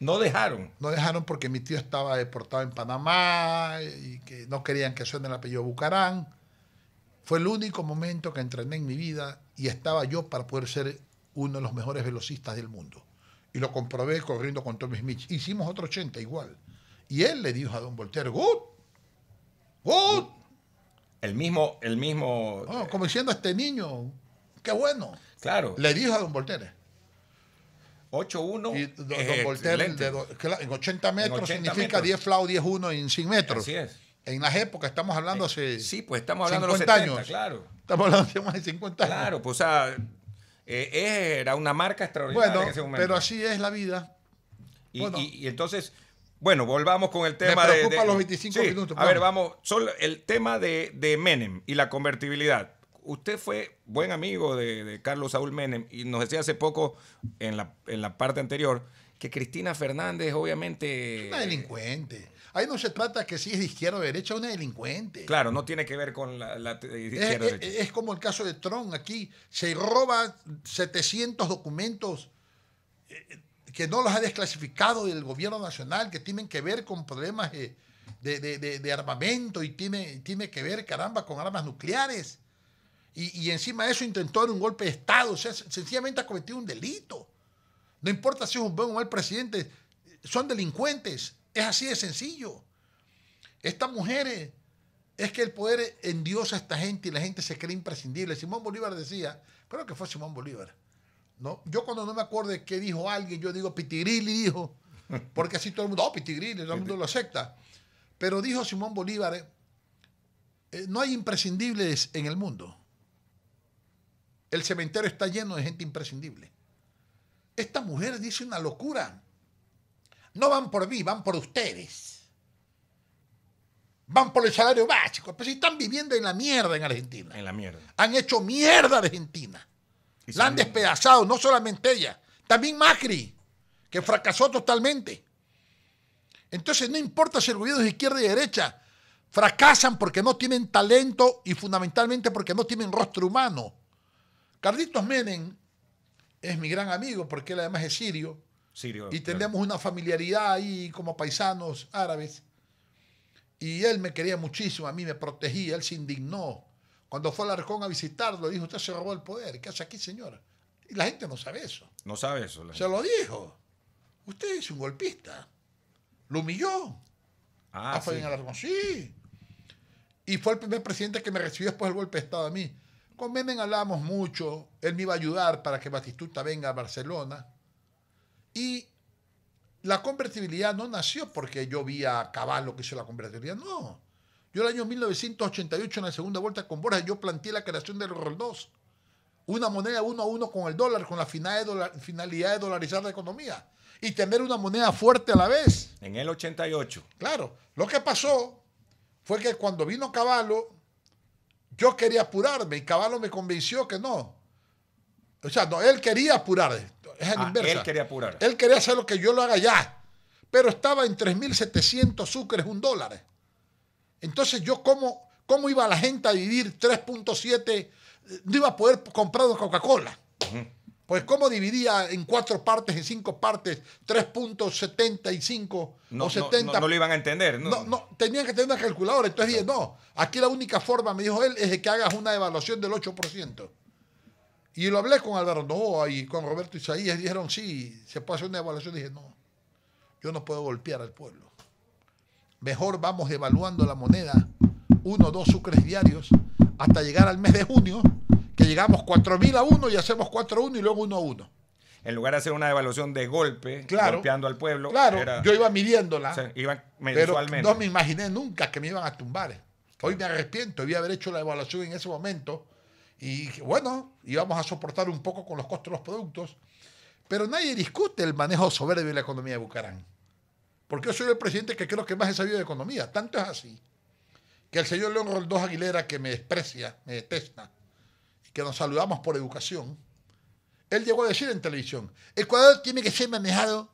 No dejaron. No dejaron porque mi tío estaba deportado en Panamá y que no querían que suene el apellido Bucarán. Fue el único momento que entrené en mi vida y estaba yo para poder ser uno de los mejores velocistas del mundo. Y lo comprobé corriendo con Tommy Smith. Hicimos otro 80 igual. Y él le dijo a Don Voltaire, good, good. El mismo, el mismo. como diciendo a este niño, qué bueno. Claro. Le dijo a Don Voltaire. 8-1. Y Don, Voltaire, en 80 metros significa 10 flau, 10-1 en 100 metros. Así es. En las épocas, estamos hablando eh, hace. Sí, pues estamos hablando de los 70, años. claro. Estamos hablando de más de 50 años. Claro, pues o sea, eh, eh, era una marca extraordinaria Pero así es la vida. Y, entonces, bueno, volvamos con el tema Me preocupa de, los 25 minutos. A ver, vamos. Solo el tema de, Menem y la convertibilidad. Usted fue buen amigo de, Carlos Saúl Menem y nos decía hace poco en la, en la parte anterior que Cristina Fernández obviamente... Es una delincuente. Ahí no se trata que si es de izquierda o derecha, es una delincuente. Claro, no tiene que ver con la, izquierda es, derecha. es, como el caso de Trump aquí. Se roba 700 documentos eh, que no los ha desclasificado el gobierno nacional, que tienen que ver con problemas de, armamento y tiene, tiene que ver, caramba, con armas nucleares. Y, y, encima de eso intentó dar un golpe de Estado. O sea, sencillamente ha cometido un delito. No importa si es un buen o mal presidente, son delincuentes. Es así de sencillo. Estas mujeres, es que el poder endiosa a esta gente y la gente se cree imprescindible. Simón Bolívar decía, creo que fue Simón Bolívar, ¿no? Yo cuando no me acuerdo de qué dijo alguien, yo digo Pitigrilli dijo, porque así todo el mundo, oh, Pitigrilli, todo el mundo lo acepta. Pero dijo Simón Bolívar, eh, no hay imprescindibles en el mundo. El cementerio está lleno de gente imprescindible. Esta mujer dice una locura. No van por mí, van por ustedes. Van por el salario básico. Pues si están viviendo en la mierda en Argentina. En la mierda. Han hecho mierda Argentina. la han despedazado, no solamente ella. También Macri, que fracasó totalmente. Entonces no importa si el gobierno es izquierda y derecha, fracasan porque no tienen talento y fundamentalmente porque no tienen rostro humano. Carlitos Menem es mi gran amigo porque él además es sirio y tenemos una familiaridad ahí como paisanos árabes. Y él me quería muchísimo, a mí me protegía, él se indignó. Cuando fue al Arcón a visitarlo, dijo, usted se robó el poder, ¿qué hace aquí, señora? Y la gente no sabe eso. No sabe eso. se lo dijo. Usted es un golpista. Lo humilló. Ah, ah Fue sí. sí. Y fue el primer presidente que me recibió después del golpe de Estado a mí. Con Menem hablamos mucho, él me iba a ayudar para que Batistuta venga a Barcelona y la convertibilidad no nació porque yo vi a Caballo que hizo la convertibilidad, no. Yo el año 1988, en la segunda vuelta con Borja, yo planteé la creación del 2. Una moneda uno a uno con el dólar, con la finalidad de dolarizar la economía. Y tener una moneda fuerte a la vez. En el 88. Claro. Lo que pasó fue que cuando vino Caballo, yo quería apurarme y Caballo me convenció que no. O sea, no, él quería apurarme. Ah, él quería apurar. Él quería hacer lo que yo lo haga ya. Pero estaba en 3.700 sucres, un dólar. Entonces yo, ¿cómo, cómo iba la gente a vivir 3.7? No iba a poder comprar Coca-Cola. Pues cómo dividía en cuatro partes, en cinco partes, 3.75 no, o 70. No, no, lo iban a entender. No, no, tenían que tener una calculadora. Entonces dije, no, aquí la única forma, me dijo él, es de que hagas una evaluación del 8%. Y lo hablé con Álvaro Noa y con Roberto Isaías. Dijeron, sí, se puede hacer una evaluación. Dije, no, yo no puedo golpear al pueblo. Mejor vamos evaluando la moneda, uno o dos sucres diarios, hasta llegar al mes de junio, que llegamos 4.000 a uno y hacemos cuatro a uno y luego uno a uno. En lugar de hacer una evaluación de golpe, golpeando al pueblo. Claro, yo iba midiéndola. pero no me imaginé nunca que me iban a tumbar. Hoy me arrepiento, debía haber hecho la evaluación en ese momento y bueno, íbamos a soportar un poco con los costos de los productos, pero nadie discute el manejo soberbio de la economía de Bucarán. Porque yo soy el presidente que creo que más he sabido de economía. Tanto es así que el señor León Roldós Aguilera, que me desprecia, me detesta, y que nos saludamos por educación, él llegó a decir en televisión, Ecuador tiene que ser manejado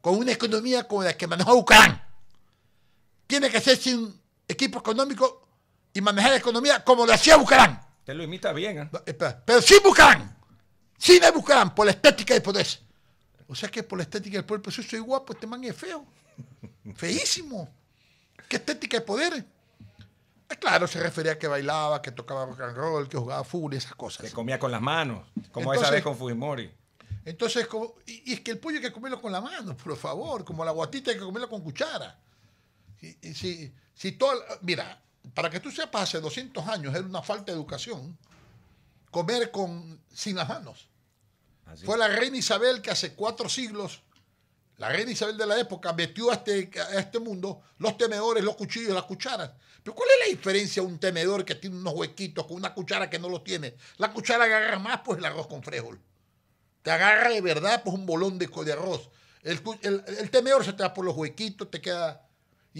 con una economía como la que manejó Bucarán. Tiene que ser sin equipo económico y manejar la economía como lo hacía Bucarán. Usted lo imita bien, ¿eh? pero sí Bucán. Sí me Bucán, por la estética y poder. O sea que por la estética del poder, pues yo soy guapo, este man es feo. Feísimo. ¿Qué estética de poder? Ah, claro, se refería a que bailaba, que tocaba rock and roll, que jugaba fútbol y esas cosas. Que comía con las manos, como esa vez con Fujimori. Entonces, y, es que el pollo hay que comerlo con la mano, por favor, como la guatita hay que comerlo con cuchara. si, si todo, mira, para que tú sepas, hace 200 años era una falta de educación comer con, sin las manos. Fue la reina Isabel que hace cuatro siglos, la reina Isabel de la época, metió a este, este mundo los temedores, los cuchillos, las cucharas. Pero ¿cuál es la diferencia de un temedor que tiene unos huequitos con una cuchara que no los tiene? La cuchara agarra más, pues el arroz con frijol. Te agarra de verdad, pues un bolón de, de arroz. El, temedor se te da por los huequitos, te queda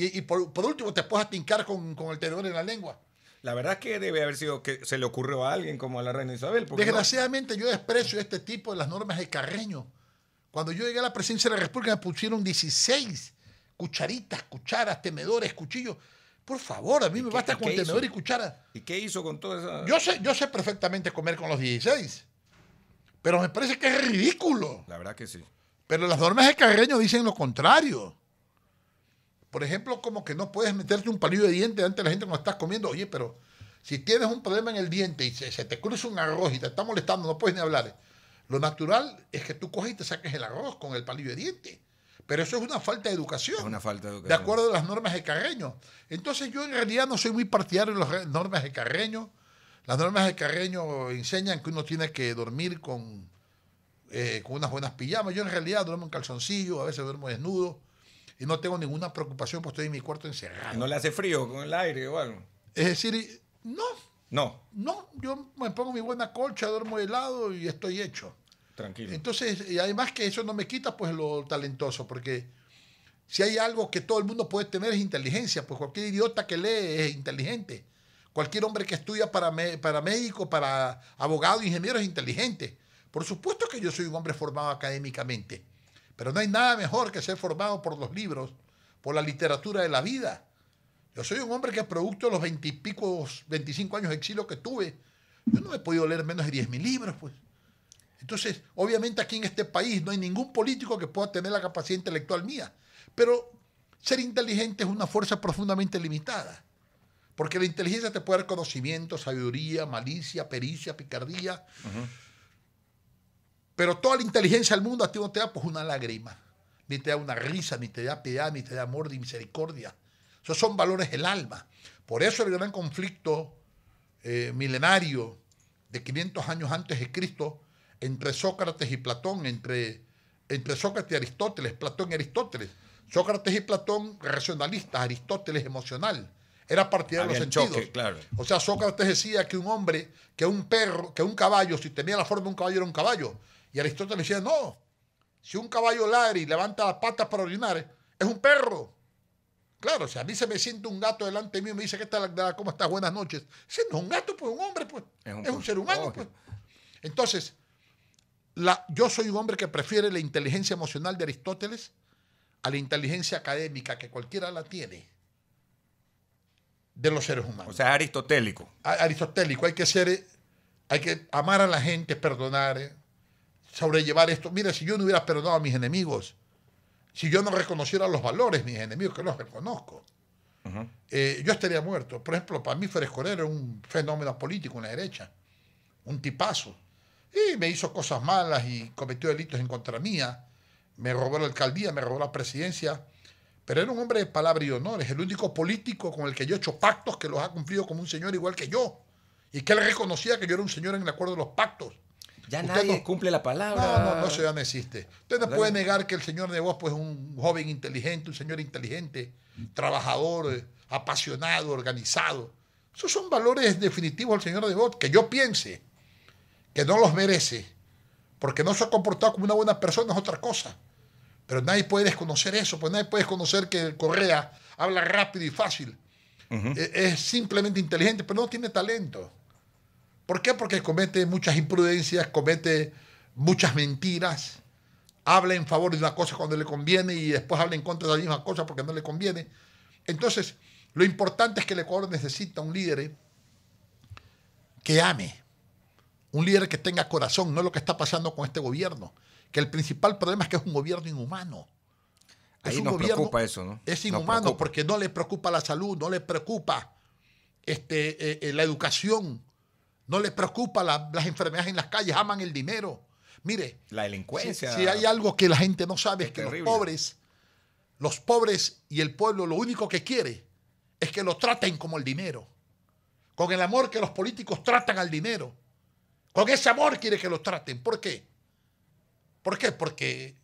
y, por, último, te puedes atincar con, el tenedor en la lengua. La verdad es que debe haber sido que se le ocurrió a alguien como a la reina Isabel. Desgraciadamente yo desprecio este tipo de las normas de Carreño. Cuando yo llegué a la presidencia de la República me pusieron 16 cucharitas, cucharas, temedores, cuchillos. Por favor, a mí me basta con tenedor y cuchara. ¿Y qué hizo con toda esa...? Yo sé, yo sé perfectamente comer con los 16, pero me parece que es ridículo. La verdad que sí. Pero las normas de Carreño dicen lo contrario. Por ejemplo, como que no puedes meterte un palillo de diente delante de la gente cuando estás comiendo. Oye, pero si tienes un problema en el diente y se, te cruza un arroz y te está molestando, no puedes ni hablar. Lo natural es que tú coges y te saques el arroz con el palillo de diente. Pero eso es una falta de educación. una falta de educación. De acuerdo a las normas de Carreño. Entonces yo en realidad no soy muy partidario de las normas de Carreño. Las normas de Carreño enseñan que uno tiene que dormir con, eh, con unas buenas pijamas. Yo en realidad duermo en calzoncillo, a veces duermo desnudo y no tengo ninguna preocupación porque estoy en mi cuarto encerrado. ¿No le hace frío con el aire o algo? Es decir, no. No. No, yo me pongo mi buena colcha, duermo helado y estoy hecho. Tranquilo. Entonces, y además que eso no me quita pues lo talentoso, porque si hay algo que todo el mundo puede tener es inteligencia, pues cualquier idiota que lee es inteligente. Cualquier hombre que estudia para, para médico, para abogado, ingeniero es inteligente. Por supuesto que yo soy un hombre formado académicamente. Pero no hay nada mejor que ser formado por los libros, por la literatura de la vida. Yo soy un hombre que producto de los veintipicos, 25 años de exilio que tuve, yo no he podido leer menos de mil libros, pues. Entonces, obviamente aquí en este país no hay ningún político que pueda tener la capacidad intelectual mía. Pero ser inteligente es una fuerza profundamente limitada. Porque la inteligencia te puede dar conocimiento, sabiduría, malicia, pericia, picardía. Pero toda la inteligencia del mundo a ti no te da pues una lágrima, ni te da una risa, ni te da piedad, ni te da amor, ni misericordia. Esos son valores del alma. Por eso el gran conflicto eh, milenario de 500 años antes de Cristo entre Sócrates y Platón, entre, entre Sócrates y Aristóteles, Platón y Aristóteles. Sócrates y Platón racionalistas, Aristóteles emocional. Era partidario de los sentidos. O sea, Sócrates decía que un hombre, que un perro, que un caballo, si tenía la forma de un caballo, era un caballo. Y Aristóteles decía, no, si un caballo ladra y levanta las patas para orinar, es un perro. Claro, si a mí se me siente un gato delante mío y me dice, ¿qué tal? ¿Cómo estás? Buenas noches. no es un gato, pues un hombre, pues. Es un, ser humano, pues. Entonces, la, yo soy un hombre que prefiere la inteligencia emocional de Aristóteles a la inteligencia académica que cualquiera la tiene de los seres humanos. O sea, aristotélico. aristotélico. Hay que ser, hay que amar a la gente, perdonar, eh, sobrellevar esto. Mira, si yo no hubiera perdonado a mis enemigos, si yo no reconociera los valores mis enemigos, que los reconozco, eh, yo estaría muerto. Por ejemplo, para mí Correa era un fenómeno político en derecha, un tipazo. Y me hizo cosas malas y cometió delitos en contra mía. Me robó la alcaldía, me robó la presidencia. Pero era un hombre de palabra y honores, el único político con el que yo he hecho pactos que los ha cumplido como un señor igual que yo. Y que él reconocía que yo era un señor en el acuerdo de los pactos. Ya nadie cumple la palabra. No, no, eso ya no existe. Usted no puede negar que el señor de vos es un joven inteligente, un señor inteligente, trabajador, eh, apasionado, organizado. Esos son valores definitivos del señor de vos que yo piense que no los merece, porque no se ha comportado como una buena persona, es otra cosa. Pero nadie puede desconocer eso, pues nadie puede desconocer que Correa habla rápido y fácil. E-, es simplemente inteligente, pero no tiene talento. ¿Por qué? Porque comete muchas imprudencias, comete muchas mentiras, habla en favor de una cosa cuando le conviene y después habla en contra de la misma cosa porque no le conviene. Entonces, lo importante es que el Ecuador necesita un líder que ame, un líder que tenga corazón, no lo que está pasando con este gobierno, que el principal problema es que es un gobierno inhumano. Ahí es preocupa eso, ¿no? Es inhumano porque no le preocupa la salud, no le preocupa este, eh, eh, la educación, no les preocupa las enfermedades en las calles, aman el dinero. Mire, la delincuencia. Si, hay algo que la gente no sabe es, que los pobres, los pobres y el pueblo lo único que quiere es que lo traten como el dinero. Con el amor que los políticos tratan al dinero. Con ese amor quiere que lo traten. ¿Por qué? ¿Por qué? Porque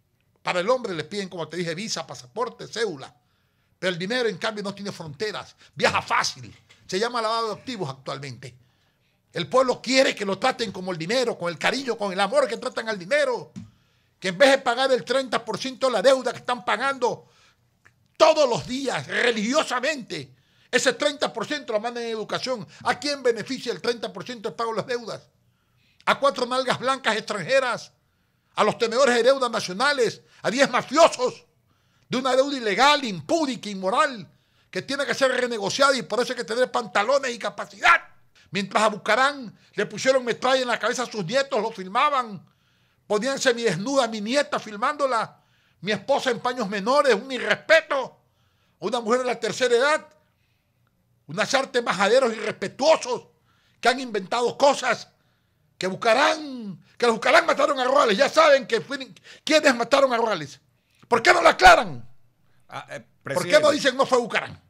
para el hombre le piden, como te dije, visa, pasaporte, cédula. Pero el dinero, en cambio, no tiene fronteras. Viaja fácil. Se llama lavado de activos actualmente. El pueblo quiere que lo traten como el dinero, con el cariño, con el amor que tratan al dinero. Que en vez de pagar el 30% de la deuda que están pagando todos los días, religiosamente, ese 30% lo mandan en educación. ¿A quién beneficia el 30% del pago de las deudas? A cuatro nalgas blancas extranjeras, a los temedores de deudas nacionales, a diez mafiosos de una deuda ilegal, impúdica, inmoral, que tiene que ser renegociada y por eso hay que tener pantalones y capacidad Mientras a Bucarán le pusieron metralla en la cabeza a sus nietos, lo filmaban. Ponían desnuda a mi nieta filmándola. Mi esposa en paños menores, un irrespeto. Una mujer de la tercera edad. Unas artes majaderos irrespetuosos que han inventado cosas que Bucarán, que los Bucarán mataron a Ruales. Ya saben que quienes mataron a Ruales. ¿Por qué no lo aclaran? Ah, eh, ¿Por qué no dicen no fue Bucarán?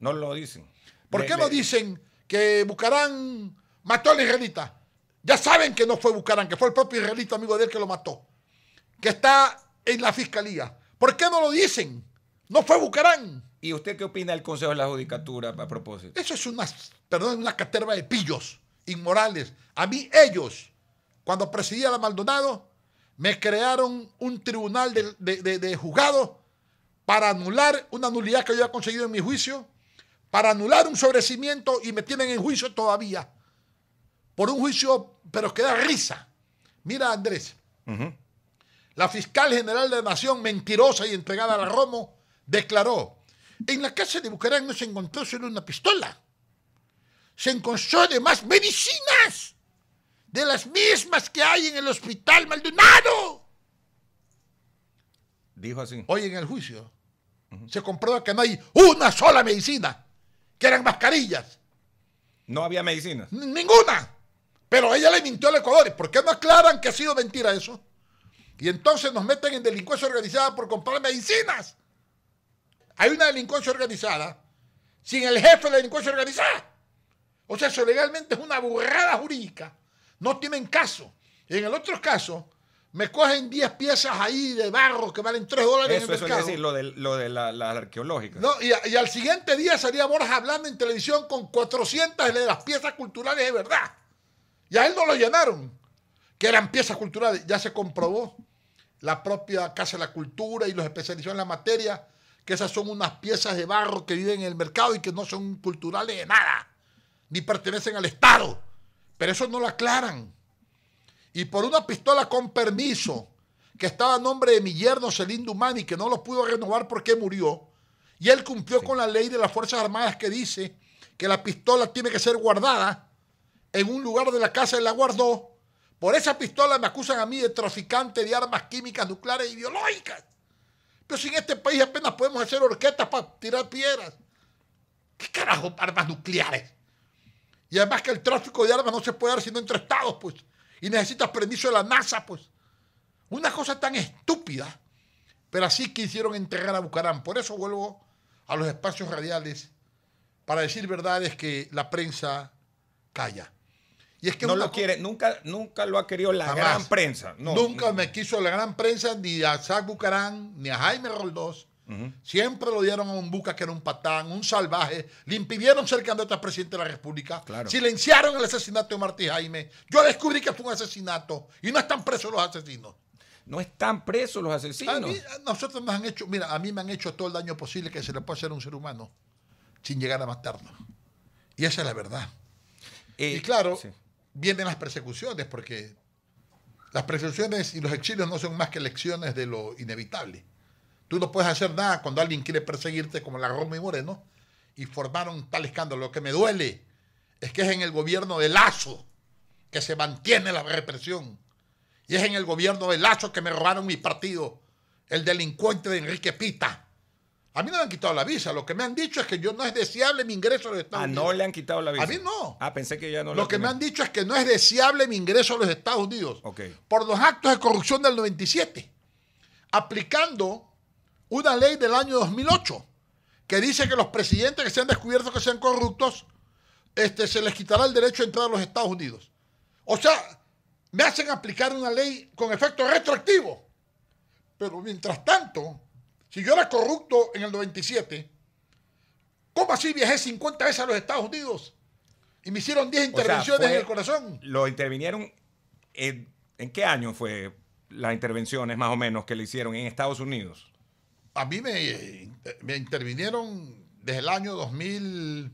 No lo dicen. ¿Por qué no dicen que Bucarán mató al israelita. Ya saben que no fue Bucarán, que fue el propio israelita amigo de él que lo mató, que está en la fiscalía. ¿Por qué no lo dicen? No fue Bucarán. ¿Y usted qué opina del Consejo de la Judicatura a propósito? Eso es una, perdón, una caterva de pillos inmorales. A mí ellos, cuando presidía la Maldonado, me crearon un tribunal de, de, para anular una nulidad que yo había conseguido en mi juicio para anular un sobrecimiento y me tienen en juicio todavía. Por un juicio, pero que da risa. Mira, Andrés, la fiscal general de la Nación, mentirosa y entregada a la Romo, declaró, en la casa de Bucarán no se encontró solo una pistola, se encontró además medicinas, de las mismas que hay en el hospital Maldonado. Dijo así. Hoy en el juicio se comprueba que no hay una sola medicina que eran mascarillas. No había medicinas... Ninguna. Pero ella le mintió al Ecuador. ¿Por qué no aclaran que ha sido mentira eso? Y entonces nos meten en delincuencia organizada por comprar medicinas. Hay una delincuencia organizada sin el jefe de la delincuencia organizada. O sea, eso legalmente es una burrada jurídica. No tienen caso. Y en el otro caso, me cogen 10 piezas ahí de barro que valen 3 dólares en el mercado. decir lo de, la, arqueológica. No, y, al siguiente día salía Borja hablando en televisión con 400 de las piezas culturales de verdad. Y a él no lo llenaron, que eran piezas culturales. Ya se comprobó la propia Casa de la Cultura y los especializados en la materia, que esas son unas piezas de barro que viven en el mercado y que no son culturales de nada, ni pertenecen al Estado. Pero eso no lo aclaran y por una pistola con permiso que estaba a nombre de mi yerno Celindo Dumán que no lo pudo renovar porque murió, y él cumplió con la ley de las Fuerzas Armadas que dice que la pistola tiene que ser guardada en un lugar de la casa y la guardó. Por esa pistola me acusan a mí de traficante de armas químicas, nucleares y biológicas. Pero si en este país apenas podemos hacer orquestas para tirar piedras. ¿Qué carajo armas nucleares? Y además que el tráfico de armas no se puede dar sino entre estados, pues y necesitas permiso de la NASA, pues. Una cosa tan estúpida, pero así quisieron entregar a Bucarán. Por eso vuelvo a los espacios radiales para decir verdades que la prensa calla. Y es que no lo quiere, nunca, nunca lo ha querido la gran prensa. No, nunca me quiso la gran prensa, ni a Zach Bucarán, ni a Jaime Roldós, Siempre lo dieron a un buca que era un patán, un salvaje. Le impidieron ser candidato a presidente de la República. Silenciaron el asesinato de Martí Jaime. Yo descubrí que fue un asesinato y no están presos los asesinos. No están presos los asesinos. A mí, nosotros nos han hecho, mira, a mí me han hecho todo el daño posible que se le puede hacer a un ser humano sin llegar a matarnos. Y esa es la verdad. Eh, y claro, vienen las persecuciones porque las persecuciones y los exilios no son más que lecciones de lo inevitable. Tú no puedes hacer nada cuando alguien quiere perseguirte como la Roma y Moreno y formaron tal escándalo. Lo que me duele es que es en el gobierno de Lazo que se mantiene la represión. Y es en el gobierno de Lazo que me robaron mi partido, el delincuente de Enrique Pita. A mí no me han quitado la visa. Lo que me han dicho es que yo no es deseable mi ingreso a los ah, Estados Unidos. Ah, no le han quitado la visa. A mí no. Ah, pensé que ya no. Lo que me han dicho es que no es deseable mi ingreso a los Estados Unidos. Por los actos de corrupción del 97. Aplicando una ley del año 2008 que dice que los presidentes que se han descubierto que sean corruptos, este, se les quitará el derecho a entrar a los Estados Unidos. O sea, me hacen aplicar una ley con efecto retroactivo. Pero mientras tanto, si yo era corrupto en el 97, ¿cómo así viajé 50 veces a los Estados Unidos? Y me hicieron 10 intervenciones en el corazón. Lo intervinieron. En, ¿En qué año fue las intervenciones más o menos que le hicieron en Estados Unidos? a mí me, intervinieron desde el año 2000.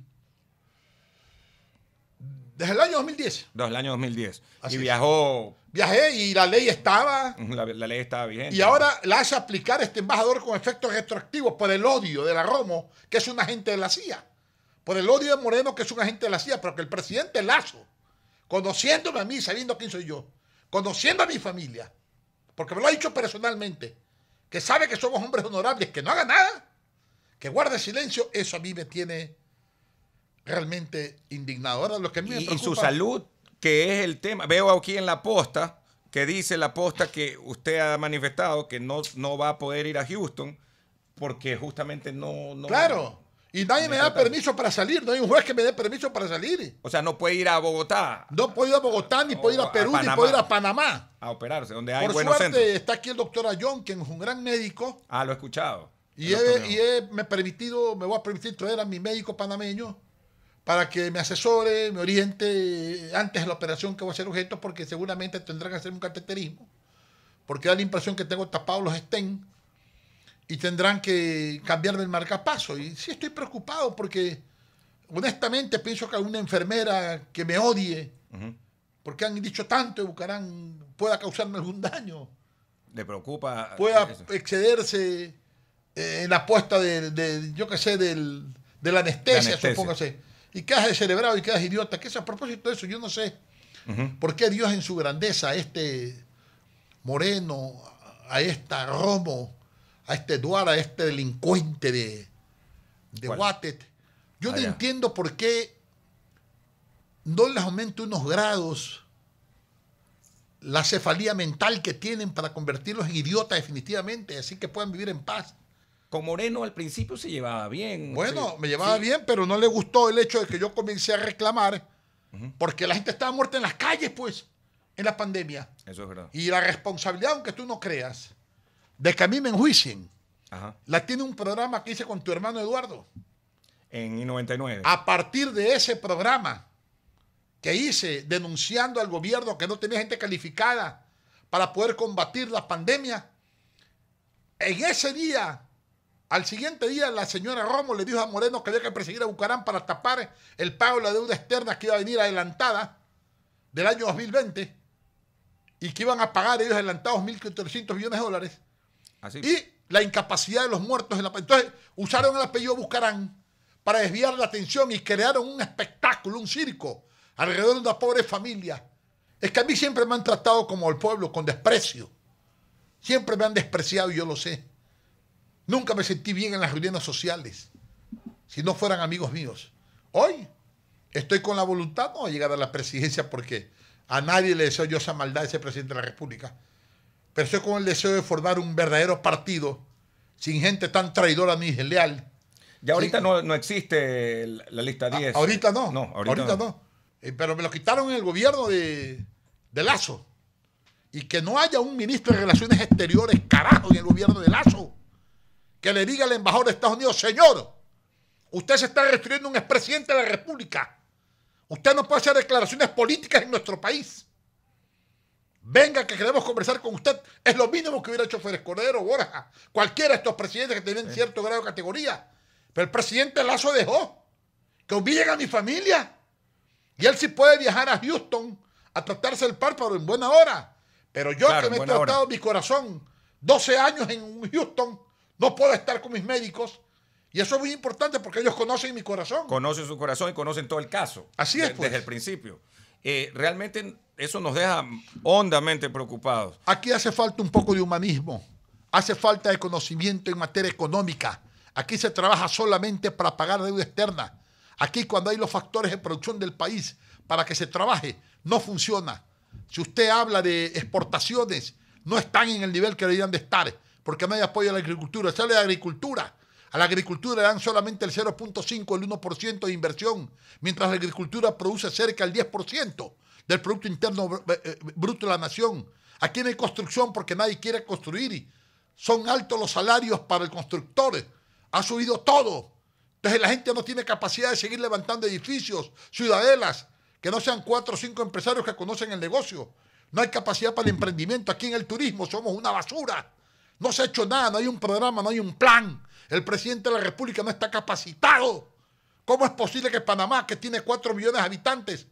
Desde el año 2010. Desde el año 2010. y viajó. Viajé y la ley estaba. La, ley estaba vigente. Y ahora la hace aplicar este embajador con efectos retroactivos por el odio de la Romo, que es un agente de la CIA. Por el odio de Moreno, que es un agente de la CIA. Pero que el presidente Lazo, conociéndome a mí, sabiendo quién soy yo, conociendo a mi familia, porque me lo ha dicho personalmente, que sabe que somos hombres honorables, que no haga nada, que guarde silencio, eso a mí me tiene realmente indignado. que y, su salud, que es el tema. Veo aquí en la posta que dice la posta que usted ha manifestado que no, no va a poder ir a Houston porque justamente no, no, claro. Y nadie me da permiso para salir, no hay un juez que me dé permiso para salir. O sea, no puede ir a Bogotá. No puedo ir a Bogotá, ni puedo ir a Perú, ni puedo ir a Panamá. A operarse, donde hay Por suerte, está aquí el doctor Ayon, quien es un gran médico. Ah, lo he escuchado. Y, me permitido, me voy a permitir traer a mi médico panameño para que me asesore, me oriente antes de la operación que voy a hacer objeto, porque seguramente tendrán que hacer un cateterismo, porque da la impresión que tengo tapados los estén y tendrán que cambiar el marcapaso. Y sí estoy preocupado porque honestamente pienso que una enfermera que me odie, porque han dicho tanto y buscarán. pueda causarme algún daño. ¿Le preocupa? Pueda excederse eh, en la puesta de, yo qué sé, del, de la anestesia, que supóngase. Y quedas descerebrado y quedas idiota. ¿Qué es a propósito de eso, yo no sé por qué Dios en su grandeza, a este moreno, a esta Romo, a este Eduardo, a este delincuente de, de Yo no entiendo por qué no les aumenta unos grados la cefalía mental que tienen para convertirlos en idiotas definitivamente, así que puedan vivir en paz. Con Moreno al principio se llevaba bien. Bueno, me llevaba bien, pero no le gustó el hecho de que yo comencé a reclamar, porque la gente estaba muerta en las calles, pues, en la pandemia. Eso es verdad. Y la responsabilidad, aunque tú no creas, de que a mí me enjuicien. La tiene un programa que hice con tu hermano Eduardo. En 99 A partir de ese programa que hice denunciando al gobierno que no tenía gente calificada para poder combatir la pandemia, en ese día, al siguiente día, la señora Romo le dijo a Moreno que había que perseguir a Bucarán para tapar el pago de la deuda externa que iba a venir adelantada del año 2020 y que iban a pagar ellos adelantados 1.400 millones de dólares. Y la incapacidad de los muertos. En la... Entonces, usaron el apellido Buscarán para desviar la atención y crearon un espectáculo, un circo, alrededor de una pobre familia. Es que a mí siempre me han tratado como al pueblo, con desprecio. Siempre me han despreciado y yo lo sé. Nunca me sentí bien en las reuniones sociales, si no fueran amigos míos. Hoy estoy con la voluntad no, a llegar a la presidencia porque a nadie le deseo yo esa maldad ese presidente de la República estoy con el deseo de formar un verdadero partido sin gente tan traidora ni leal. Ya ahorita no, existe la lista 10. Ah, ahorita no. no ahorita, no. Eh, pero me lo quitaron en el gobierno de, de Lazo. Y que no haya un ministro de Relaciones Exteriores, carajo, en el gobierno de Lazo, que le diga al embajador de Estados Unidos, señor, usted se está refiriendo a un expresidente de la República. Usted no puede hacer declaraciones políticas en nuestro país. Venga, que queremos conversar con usted. Es lo mínimo que hubiera hecho Férez Cordero, Borja, cualquiera de estos presidentes que tienen cierto grado de categoría. Pero el presidente Lazo dejó que humillen a mi familia. Y él sí puede viajar a Houston a tratarse el párpado en buena hora. Pero yo que me he tratado mi corazón 12 años en Houston, no puedo estar con mis médicos. Y eso es muy importante porque ellos conocen mi corazón. Conocen su corazón y conocen todo el caso. Así es. Desde pues. el principio. Eh, realmente eso nos deja hondamente preocupados. Aquí hace falta un poco de humanismo, hace falta de conocimiento en materia económica. Aquí se trabaja solamente para pagar deuda externa. Aquí cuando hay los factores de producción del país para que se trabaje, no funciona. Si usted habla de exportaciones, no están en el nivel que deberían de estar, porque no hay apoyo a la agricultura. Se habla de agricultura, a la agricultura le dan solamente el 0.5, el 1% de inversión, mientras la agricultura produce cerca del 10% del Producto Interno eh, eh, Bruto de la Nación. Aquí no hay construcción porque nadie quiere construir. Son altos los salarios para el constructor. Ha subido todo. Entonces la gente no tiene capacidad de seguir levantando edificios, ciudadelas, que no sean cuatro o cinco empresarios que conocen el negocio. No hay capacidad para el emprendimiento. Aquí en el turismo somos una basura. No se ha hecho nada, no hay un programa, no hay un plan. El presidente de la República no está capacitado. ¿Cómo es posible que Panamá, que tiene 4 millones de habitantes,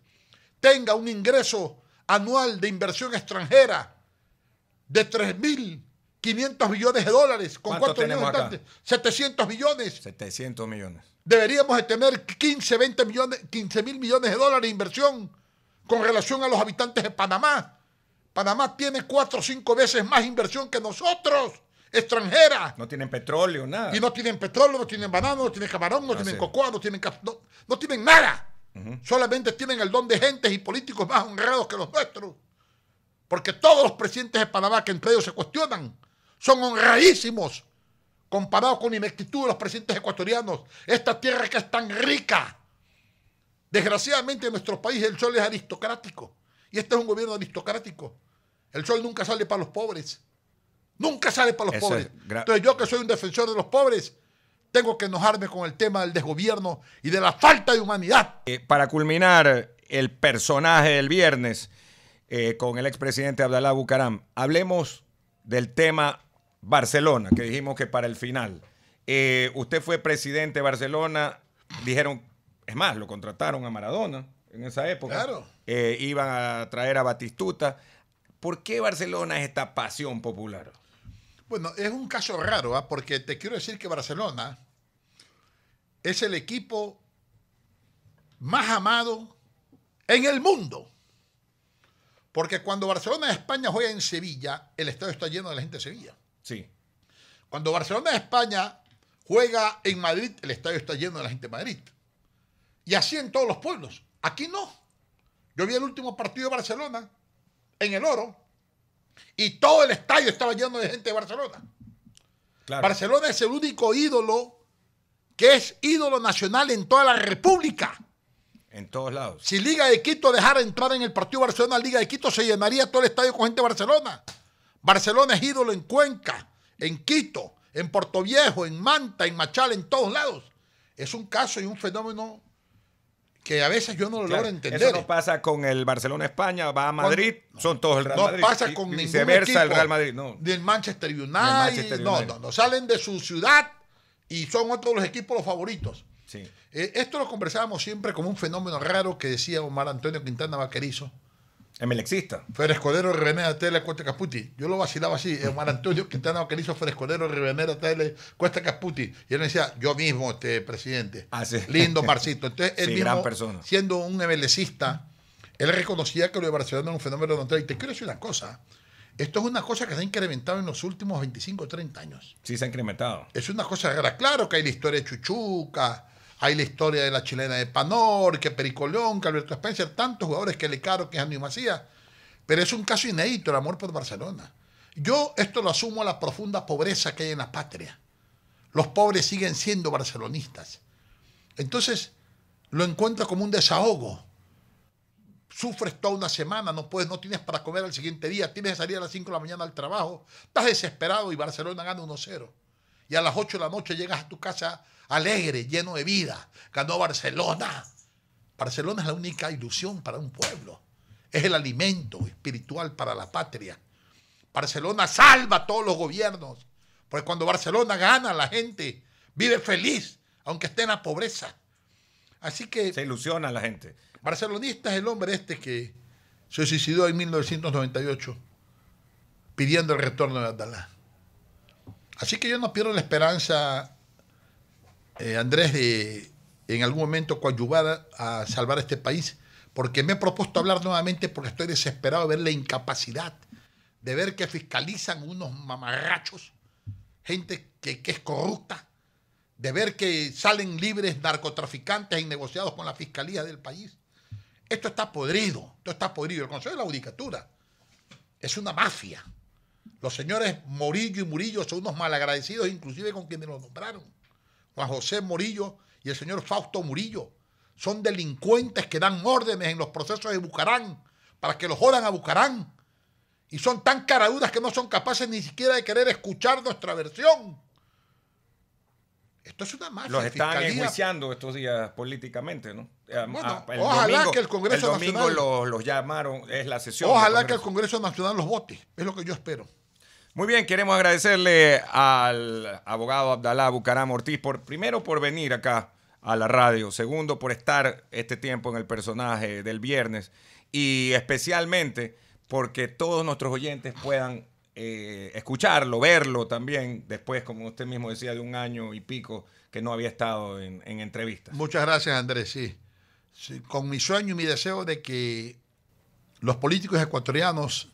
tenga un ingreso anual de inversión extranjera de 3.500 millones de dólares con 4 millones de habitantes? 700 millones. 700 millones. Deberíamos tener 15, 20 millones, mil millones de dólares de inversión con relación a los habitantes de Panamá. Panamá tiene 4 o 5 veces más inversión que nosotros extranjera. No tienen petróleo, nada. Y no tienen petróleo, no tienen banano, no tienen camarón, no ah, tienen cocoa, no tienen, no, tienen nada. Solamente tienen el don de gentes y políticos más honrados que los nuestros. Porque todos los presidentes de Panamá que entre ellos se cuestionan son honradísimos comparados con la de los presidentes ecuatorianos. Esta tierra que es tan rica. Desgraciadamente en nuestro país el sol es aristocrático. Y este es un gobierno aristocrático. El sol nunca sale para los pobres. Nunca sale para los pobres. Entonces yo que soy un defensor de los pobres, tengo que enojarme con el tema del desgobierno y de la falta de humanidad. Eh, para culminar el personaje del viernes eh, con el expresidente Abdalá Bucaram, hablemos del tema Barcelona, que dijimos que para el final. Eh, usted fue presidente de Barcelona, dijeron, es más, lo contrataron a Maradona en esa época. Claro. iban a traer a Batistuta. ¿Por qué Barcelona es esta pasión popular? Bueno, es un caso raro, ¿ah? porque te quiero decir que Barcelona es el equipo más amado en el mundo. Porque cuando Barcelona de España juega en Sevilla, el estadio está lleno de la gente de Sevilla. Sí. Cuando Barcelona de España juega en Madrid, el estadio está lleno de la gente de Madrid. Y así en todos los pueblos. Aquí no. Yo vi el último partido de Barcelona en el Oro, y todo el estadio estaba lleno de gente de Barcelona. Barcelona es el único ídolo que es ídolo nacional en toda la República. En todos lados. Si Liga de Quito dejara entrar en el partido Barcelona, Liga de Quito se llenaría todo el estadio con gente de Barcelona. Barcelona es ídolo en Cuenca, en Quito, en Portoviejo, en Manta, en Machal, en todos lados. Es un caso y un fenómeno que a veces yo no lo logro entender. Eso no pasa con el Barcelona España, va a Madrid, son todos el Real Madrid. No pasa con ningún equipo el Real Madrid, Del Manchester United, No, no, salen de su ciudad y son otros los equipos los favoritos. Sí. Eh, esto lo conversábamos siempre como un fenómeno raro que decía Omar Antonio Quintana Vaquerizo Emelexista. Frescolero René, Tele Cuesta Caputi. Yo lo vacilaba así. Juan Antonio Quintana hizo Frescolero René, Tele Cuesta Caputi. Y él me decía, yo mismo, este presidente. Ah, Lindo Marcito. Entonces, él mismo, gran persona. siendo un emelecista, él reconocía que lo de Barcelona era un fenómeno donde. Y te quiero decir una cosa. Esto es una cosa que se ha incrementado en los últimos 25 o 30 años. Sí, se ha incrementado. Es una cosa rara. Claro que hay la historia de Chuchuca, hay la historia de la chilena de Panor, que Pericolón, que Alberto Spencer, tantos jugadores que le caro que Andy Macías. Pero es un caso inédito el amor por Barcelona. Yo esto lo asumo a la profunda pobreza que hay en la patria. Los pobres siguen siendo barcelonistas. Entonces, lo encuentras como un desahogo. Sufres toda una semana, no puedes, no tienes para comer al siguiente día, tienes que salir a las 5 de la mañana al trabajo, estás desesperado y Barcelona gana 1-0. Y a las 8 de la noche llegas a tu casa alegre, lleno de vida. Ganó Barcelona. Barcelona es la única ilusión para un pueblo. Es el alimento espiritual para la patria. Barcelona salva a todos los gobiernos. Porque cuando Barcelona gana, la gente vive feliz, aunque esté en la pobreza. Así que. Se ilusiona la gente. Barcelonista es el hombre este que se suicidó en 1998 pidiendo el retorno de Andalá. Así que yo no pierdo la esperanza eh, Andrés, en algún momento coadyuvar a salvar este país, porque me he propuesto hablar nuevamente porque estoy desesperado de ver la incapacidad, de ver que fiscalizan unos mamarrachos, gente que, es corrupta, de ver que salen libres narcotraficantes y negociados con la fiscalía del país. Esto está podrido, esto está podrido. El Consejo de la Judicatura es una mafia. Los señores Morillo y Murillo son unos malagradecidos, inclusive con quienes los nombraron. Juan José Morillo y el señor Fausto Murillo. Son delincuentes que dan órdenes en los procesos de Bucarán para que los jodan a Bucarán. Y son tan caraduras que no son capaces ni siquiera de querer escuchar nuestra versión. Esto es una mafia. Los están enjuiciando estos días políticamente, ¿no? Eh, bueno, ah, ojalá que el Congreso Nacional. Los, los llamaron, es la sesión. Ojalá que el Congreso Nacional los vote. Es lo que yo espero. Muy bien, queremos agradecerle al abogado Abdalá Bucaram Ortiz, por, primero por venir acá a la radio, segundo por estar este tiempo en el personaje del viernes y especialmente porque todos nuestros oyentes puedan eh, escucharlo, verlo también después, como usted mismo decía, de un año y pico que no había estado en, en entrevistas. Muchas gracias, Andrés. sí. con mi sueño y mi deseo de que los políticos ecuatorianos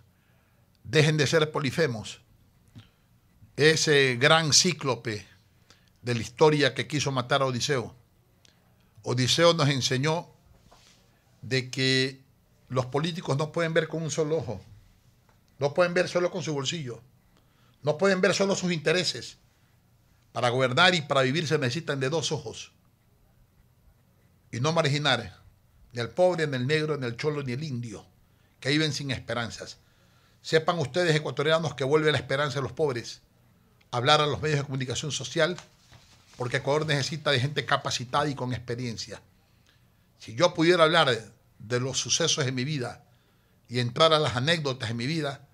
dejen de ser polifemos ese gran cíclope de la historia que quiso matar a Odiseo. Odiseo nos enseñó de que los políticos no pueden ver con un solo ojo, no pueden ver solo con su bolsillo, no pueden ver solo sus intereses. Para gobernar y para vivir se necesitan de dos ojos. Y no marginar ni al pobre, ni al negro, ni al cholo, ni el indio, que viven sin esperanzas. Sepan ustedes, ecuatorianos, que vuelve la esperanza a los pobres hablar a los medios de comunicación social, porque Ecuador necesita de gente capacitada y con experiencia. Si yo pudiera hablar de los sucesos de mi vida y entrar a las anécdotas de mi vida,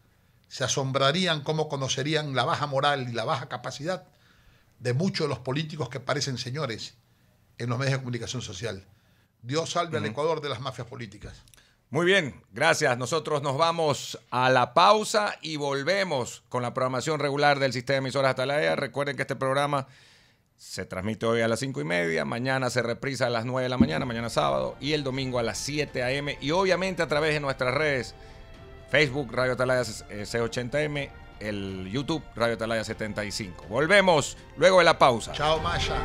se asombrarían cómo conocerían la baja moral y la baja capacidad de muchos de los políticos que parecen señores en los medios de comunicación social. Dios salve al Ecuador de las mafias políticas. Muy bien, gracias. Nosotros nos vamos a la pausa y volvemos con la programación regular del sistema de emisoras Atalaya. E Recuerden que este programa se transmite hoy a las 5 y media, mañana se reprisa a las 9 de la mañana, mañana sábado, y el domingo a las 7 a.m. Y obviamente a través de nuestras redes, Facebook Radio Atalaya eh, C80M, el YouTube Radio Atalaya 75. Volvemos luego de la pausa. Chao, Masha.